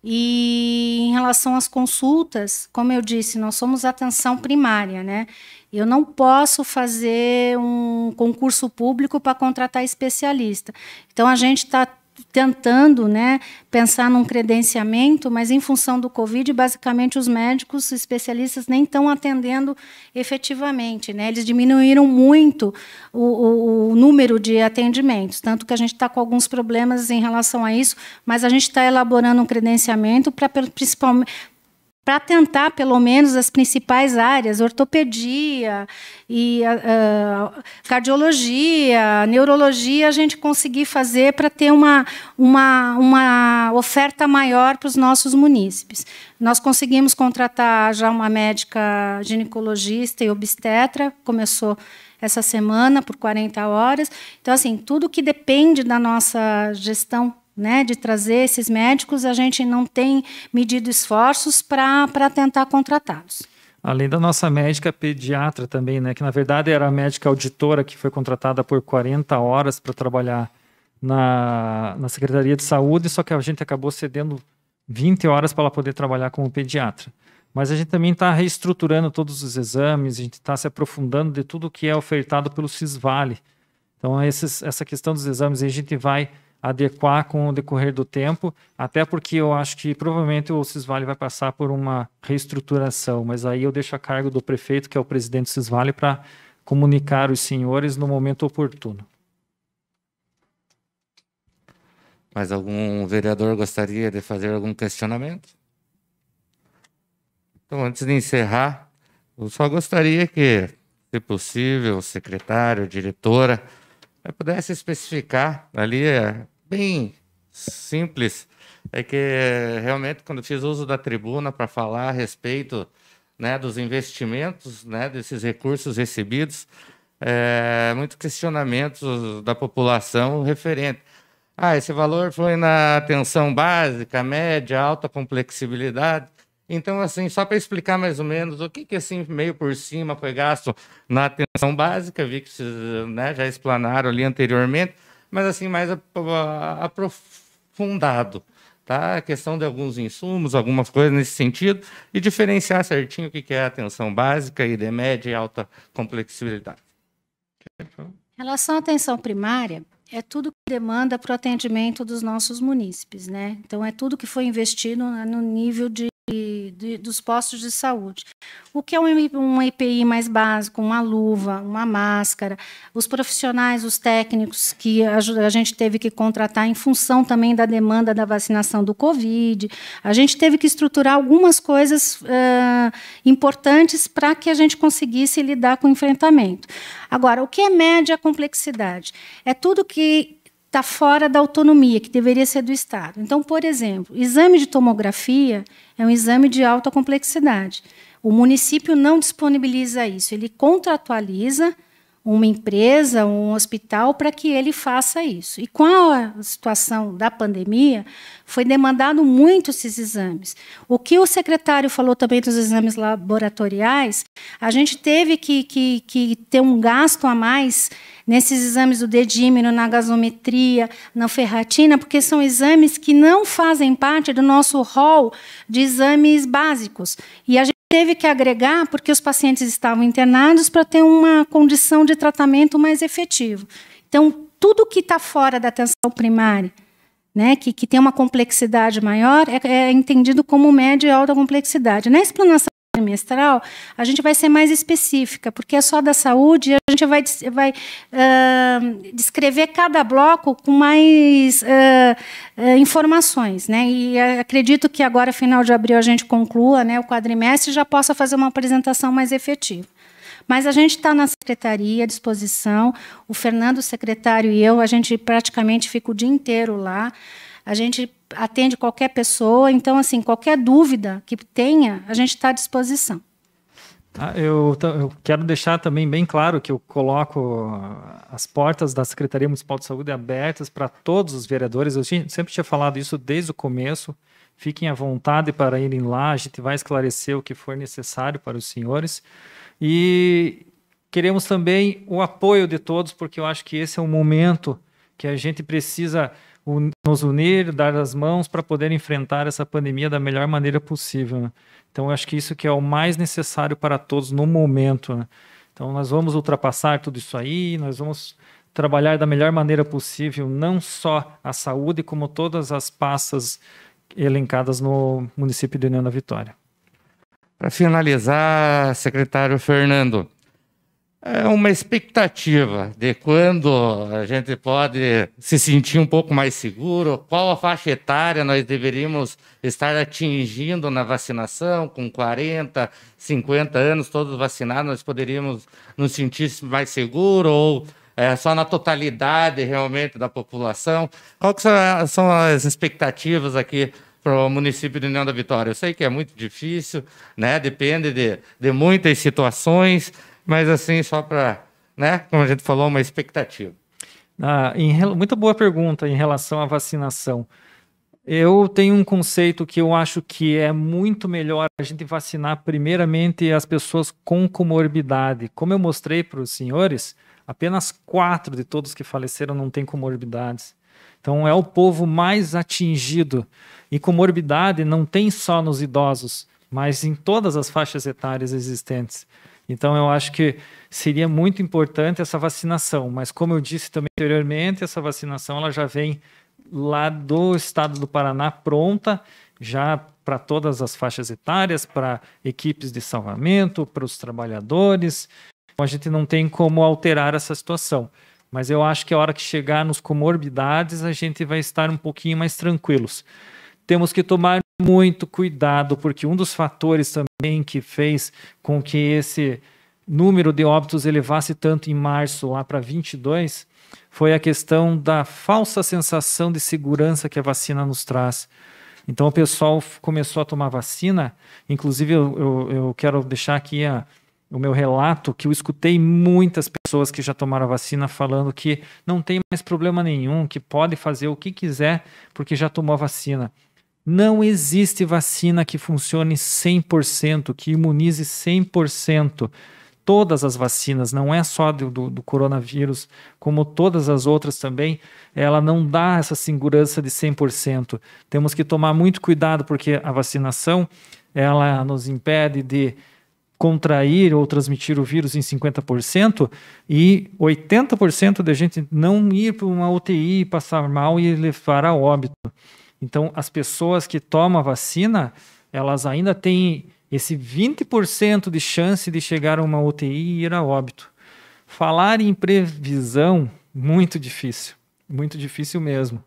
E em relação às consultas, como eu disse, nós somos atenção primária, né? Eu não posso fazer um concurso público para contratar especialista. Então a gente está tentando né, pensar num credenciamento, mas em função do Covid, basicamente os médicos especialistas nem estão atendendo efetivamente. Né? Eles diminuíram muito o, o, o, número de atendimentos, tanto que a gente está com alguns problemas em relação a isso, mas a gente está elaborando um credenciamento para principalmente para tentar, pelo menos, as principais áreas, ortopedia e uh, cardiologia, neurologia, a gente conseguir fazer para ter uma, uma, uma oferta maior para os nossos munícipes. Nós conseguimos contratar já uma médica ginecologista e obstetra, começou essa semana por 40 horas. Então, assim, tudo que depende da nossa gestão né, de trazer esses médicos, a gente não tem medido esforços para tentar contratá-los. Além da nossa médica pediatra também, né, que na verdade era a médica auditora que foi contratada por 40 horas para trabalhar na, na Secretaria de Saúde, só que a gente acabou cedendo 20 horas para ela poder trabalhar como pediatra. Mas a gente também está reestruturando todos os exames, a gente está se aprofundando de tudo que é ofertado pelo CISVALE. Então, esses, essa questão dos exames, a gente vai adequar com o decorrer do tempo, até porque eu acho que provavelmente o Cisvale vai passar por uma reestruturação, mas aí eu deixo a cargo do prefeito, que é o presidente do Cisvale, para comunicar os senhores no momento oportuno. Mais algum vereador gostaria de fazer algum questionamento? Então, antes de encerrar, eu só gostaria que, se possível, secretário, diretora, pudesse especificar ali, é bem simples, é que eh, realmente quando fiz uso da tribuna para falar a respeito né, dos investimentos, né, desses recursos recebidos, é, muitos questionamentos da população referente. Ah, esse valor foi na atenção básica, média, alta complexibilidade. Então, assim, só para explicar mais ou menos o que, que assim, meio por cima foi gasto na atenção básica, vi que vocês né, já explanaram ali anteriormente, mas assim, mais aprofundado, tá? A questão de alguns insumos, algumas coisas nesse sentido, e diferenciar certinho o que, que é atenção básica e de média e alta complexidade. Em relação à atenção primária, é tudo que demanda para o atendimento dos nossos munícipes, né? Então, é tudo que foi investido no nível de de, dos postos de saúde. O que é um, um EPI mais básico, uma luva, uma máscara, os profissionais, os técnicos que a, a, gente teve que contratar em função também da demanda da vacinação do Covid. A gente teve que estruturar algumas coisas uh, importantes para que a gente conseguisse lidar com o enfrentamento. Agora, o que é média complexidade? É tudo que está fora da autonomia, que deveria ser do Estado. Então, por exemplo, exame de tomografia é um exame de alta complexidade. O município não disponibiliza isso, ele contratualiza uma empresa, um hospital, para que ele faça isso. E com a situação da pandemia, foi demandado muito esses exames. O que o secretário falou também dos exames laboratoriais, a gente teve que, que, que ter um gasto a mais nesses exames do dedímero, na gasometria, na ferratina, porque são exames que não fazem parte do nosso rol de exames básicos. E a gente teve que agregar porque os pacientes estavam internados para ter uma condição de tratamento mais efetivo. Então, tudo que está fora da atenção primária, né, que, que tem uma complexidade maior, é, é entendido como média e alta complexidade. Na explanação trimestral, a gente vai ser mais específica, porque é só da saúde, a gente vai, vai uh, descrever cada bloco com mais uh, informações. Né? E eh, acredito que agora, final de abril, a gente conclua né, o quadrimestre e já possa fazer uma apresentação mais efetiva. Mas a gente está na secretaria à disposição, o Fernando, o secretário e eu, a gente praticamente fica o dia inteiro lá a gente atende qualquer pessoa, então, assim, qualquer dúvida que tenha, a gente está à disposição. Ah, eu, eu, quero deixar também bem claro que eu coloco ah, as portas da Secretaria Municipal de Saúde abertas para todos os vereadores. Eu sempre tinha falado isso desde o começo. Fiquem à vontade para irem lá, a gente vai esclarecer o que for necessário para os senhores. E queremos também o apoio de todos, porque eu acho que esse é um momento que a gente precisa nos unir, dar as mãos para poder enfrentar essa pandemia da melhor maneira possível. Né? Então, acho que isso que é o mais necessário para todos no momento. Né? Então, nós vamos ultrapassar tudo isso aí, nós vamos trabalhar da melhor maneira possível, não só a saúde, como todas as pastas elencadas no município de União da Vitória. Para finalizar, secretário Fernando, é uma expectativa de quando a gente pode se sentir um pouco mais seguro, qual a faixa etária nós deveríamos estar atingindo na vacinação, com 40, 50 anos todos vacinados, nós poderíamos nos sentir mais seguros ou é, só na totalidade realmente da população? Quais são as expectativas aqui para o município de União da Vitória? Eu sei que é muito difícil, né? depende de, de muitas situações, mas assim, só para, né, como a gente falou, uma expectativa. Ah, em, muito boa pergunta em relação à vacinação. Eu tenho um conceito que eu acho que é muito melhor a gente vacinar primeiramente as pessoas com comorbidade. Como eu mostrei para os senhores, apenas quatro de todos que faleceram não têm comorbidades. Então é o povo mais atingido. E comorbidade não tem só nos idosos, mas em todas as faixas etárias existentes. Então, eu acho que seria muito importante essa vacinação, mas como eu disse também anteriormente, essa vacinação ela já vem lá do estado do Paraná pronta, já para todas as faixas etárias, para equipes de salvamento, para os trabalhadores. Então, a gente não tem como alterar essa situação. Mas eu acho que a hora que chegar nos comorbidades, a gente vai estar um pouquinho mais tranquilos. Temos que tomar muito cuidado, porque um dos fatores também que fez com que esse número de óbitos elevasse tanto em março, lá para 22, foi a questão da falsa sensação de segurança que a vacina nos traz. Então o pessoal começou a tomar vacina, inclusive eu, eu, eu quero deixar aqui a, o meu relato que eu escutei muitas pessoas que já tomaram a vacina falando que não tem mais problema nenhum, que pode fazer o que quiser porque já tomou a vacina. Não existe vacina que funcione 100%, que imunize 100%. Todas as vacinas, não é só do, do, do coronavírus, como todas as outras também, ela não dá essa segurança de 100%. Temos que tomar muito cuidado, porque a vacinação ela nos impede de contrair ou transmitir o vírus em 50% e 80% da gente não ir para uma UTI, passar mal e levar a óbito. Então, as pessoas que tomam a vacina, elas ainda têm esse 20% de chance de chegar a uma UTI e ir a óbito. Falar em previsão, muito difícil, muito difícil mesmo.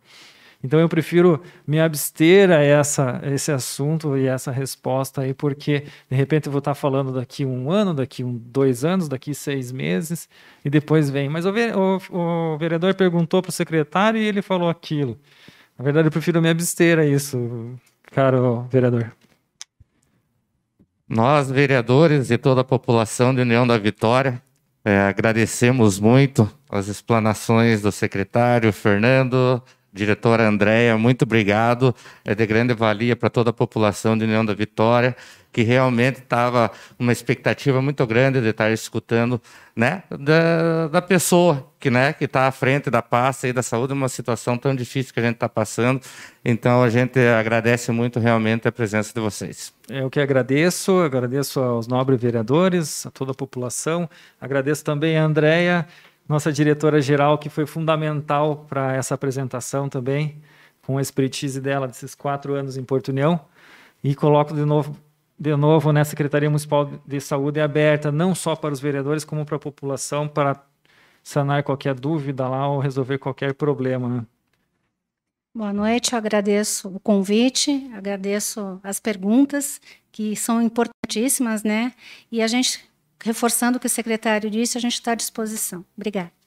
Então eu prefiro me abster a essa, esse assunto e essa resposta aí, porque de repente eu vou estar falando daqui um ano, daqui um, dois anos, daqui seis meses, e depois vem. Mas o, o, o vereador perguntou para o secretário e ele falou aquilo. Na verdade, eu prefiro me abster a isso, caro vereador. Nós, vereadores e toda a população de União da Vitória, é, agradecemos muito as explanações do secretário Fernando, diretora Andréia, muito obrigado. É de grande valia para toda a população de União da Vitória, que realmente estava uma expectativa muito grande de estar escutando né, da, da pessoa que né, está à frente da pasta e da saúde, uma situação tão difícil que a gente está passando. Então, a gente agradece muito realmente a presença de vocês. É, eu que agradeço, agradeço aos nobres vereadores, a toda a população, agradeço também a Andréia nossa diretora-geral, que foi fundamental para essa apresentação também, com a expertise dela desses quatro anos em Porto União. E coloco de novo, de novo né, a Secretaria Municipal de Saúde é aberta não só para os vereadores, como para a população, para sanar qualquer dúvida lá ou resolver qualquer problema. Né. Boa noite, eu agradeço o convite, agradeço as perguntas que são importantíssimas, né? E a gente reforçando o que o secretário disse, a gente está à disposição. Obrigada.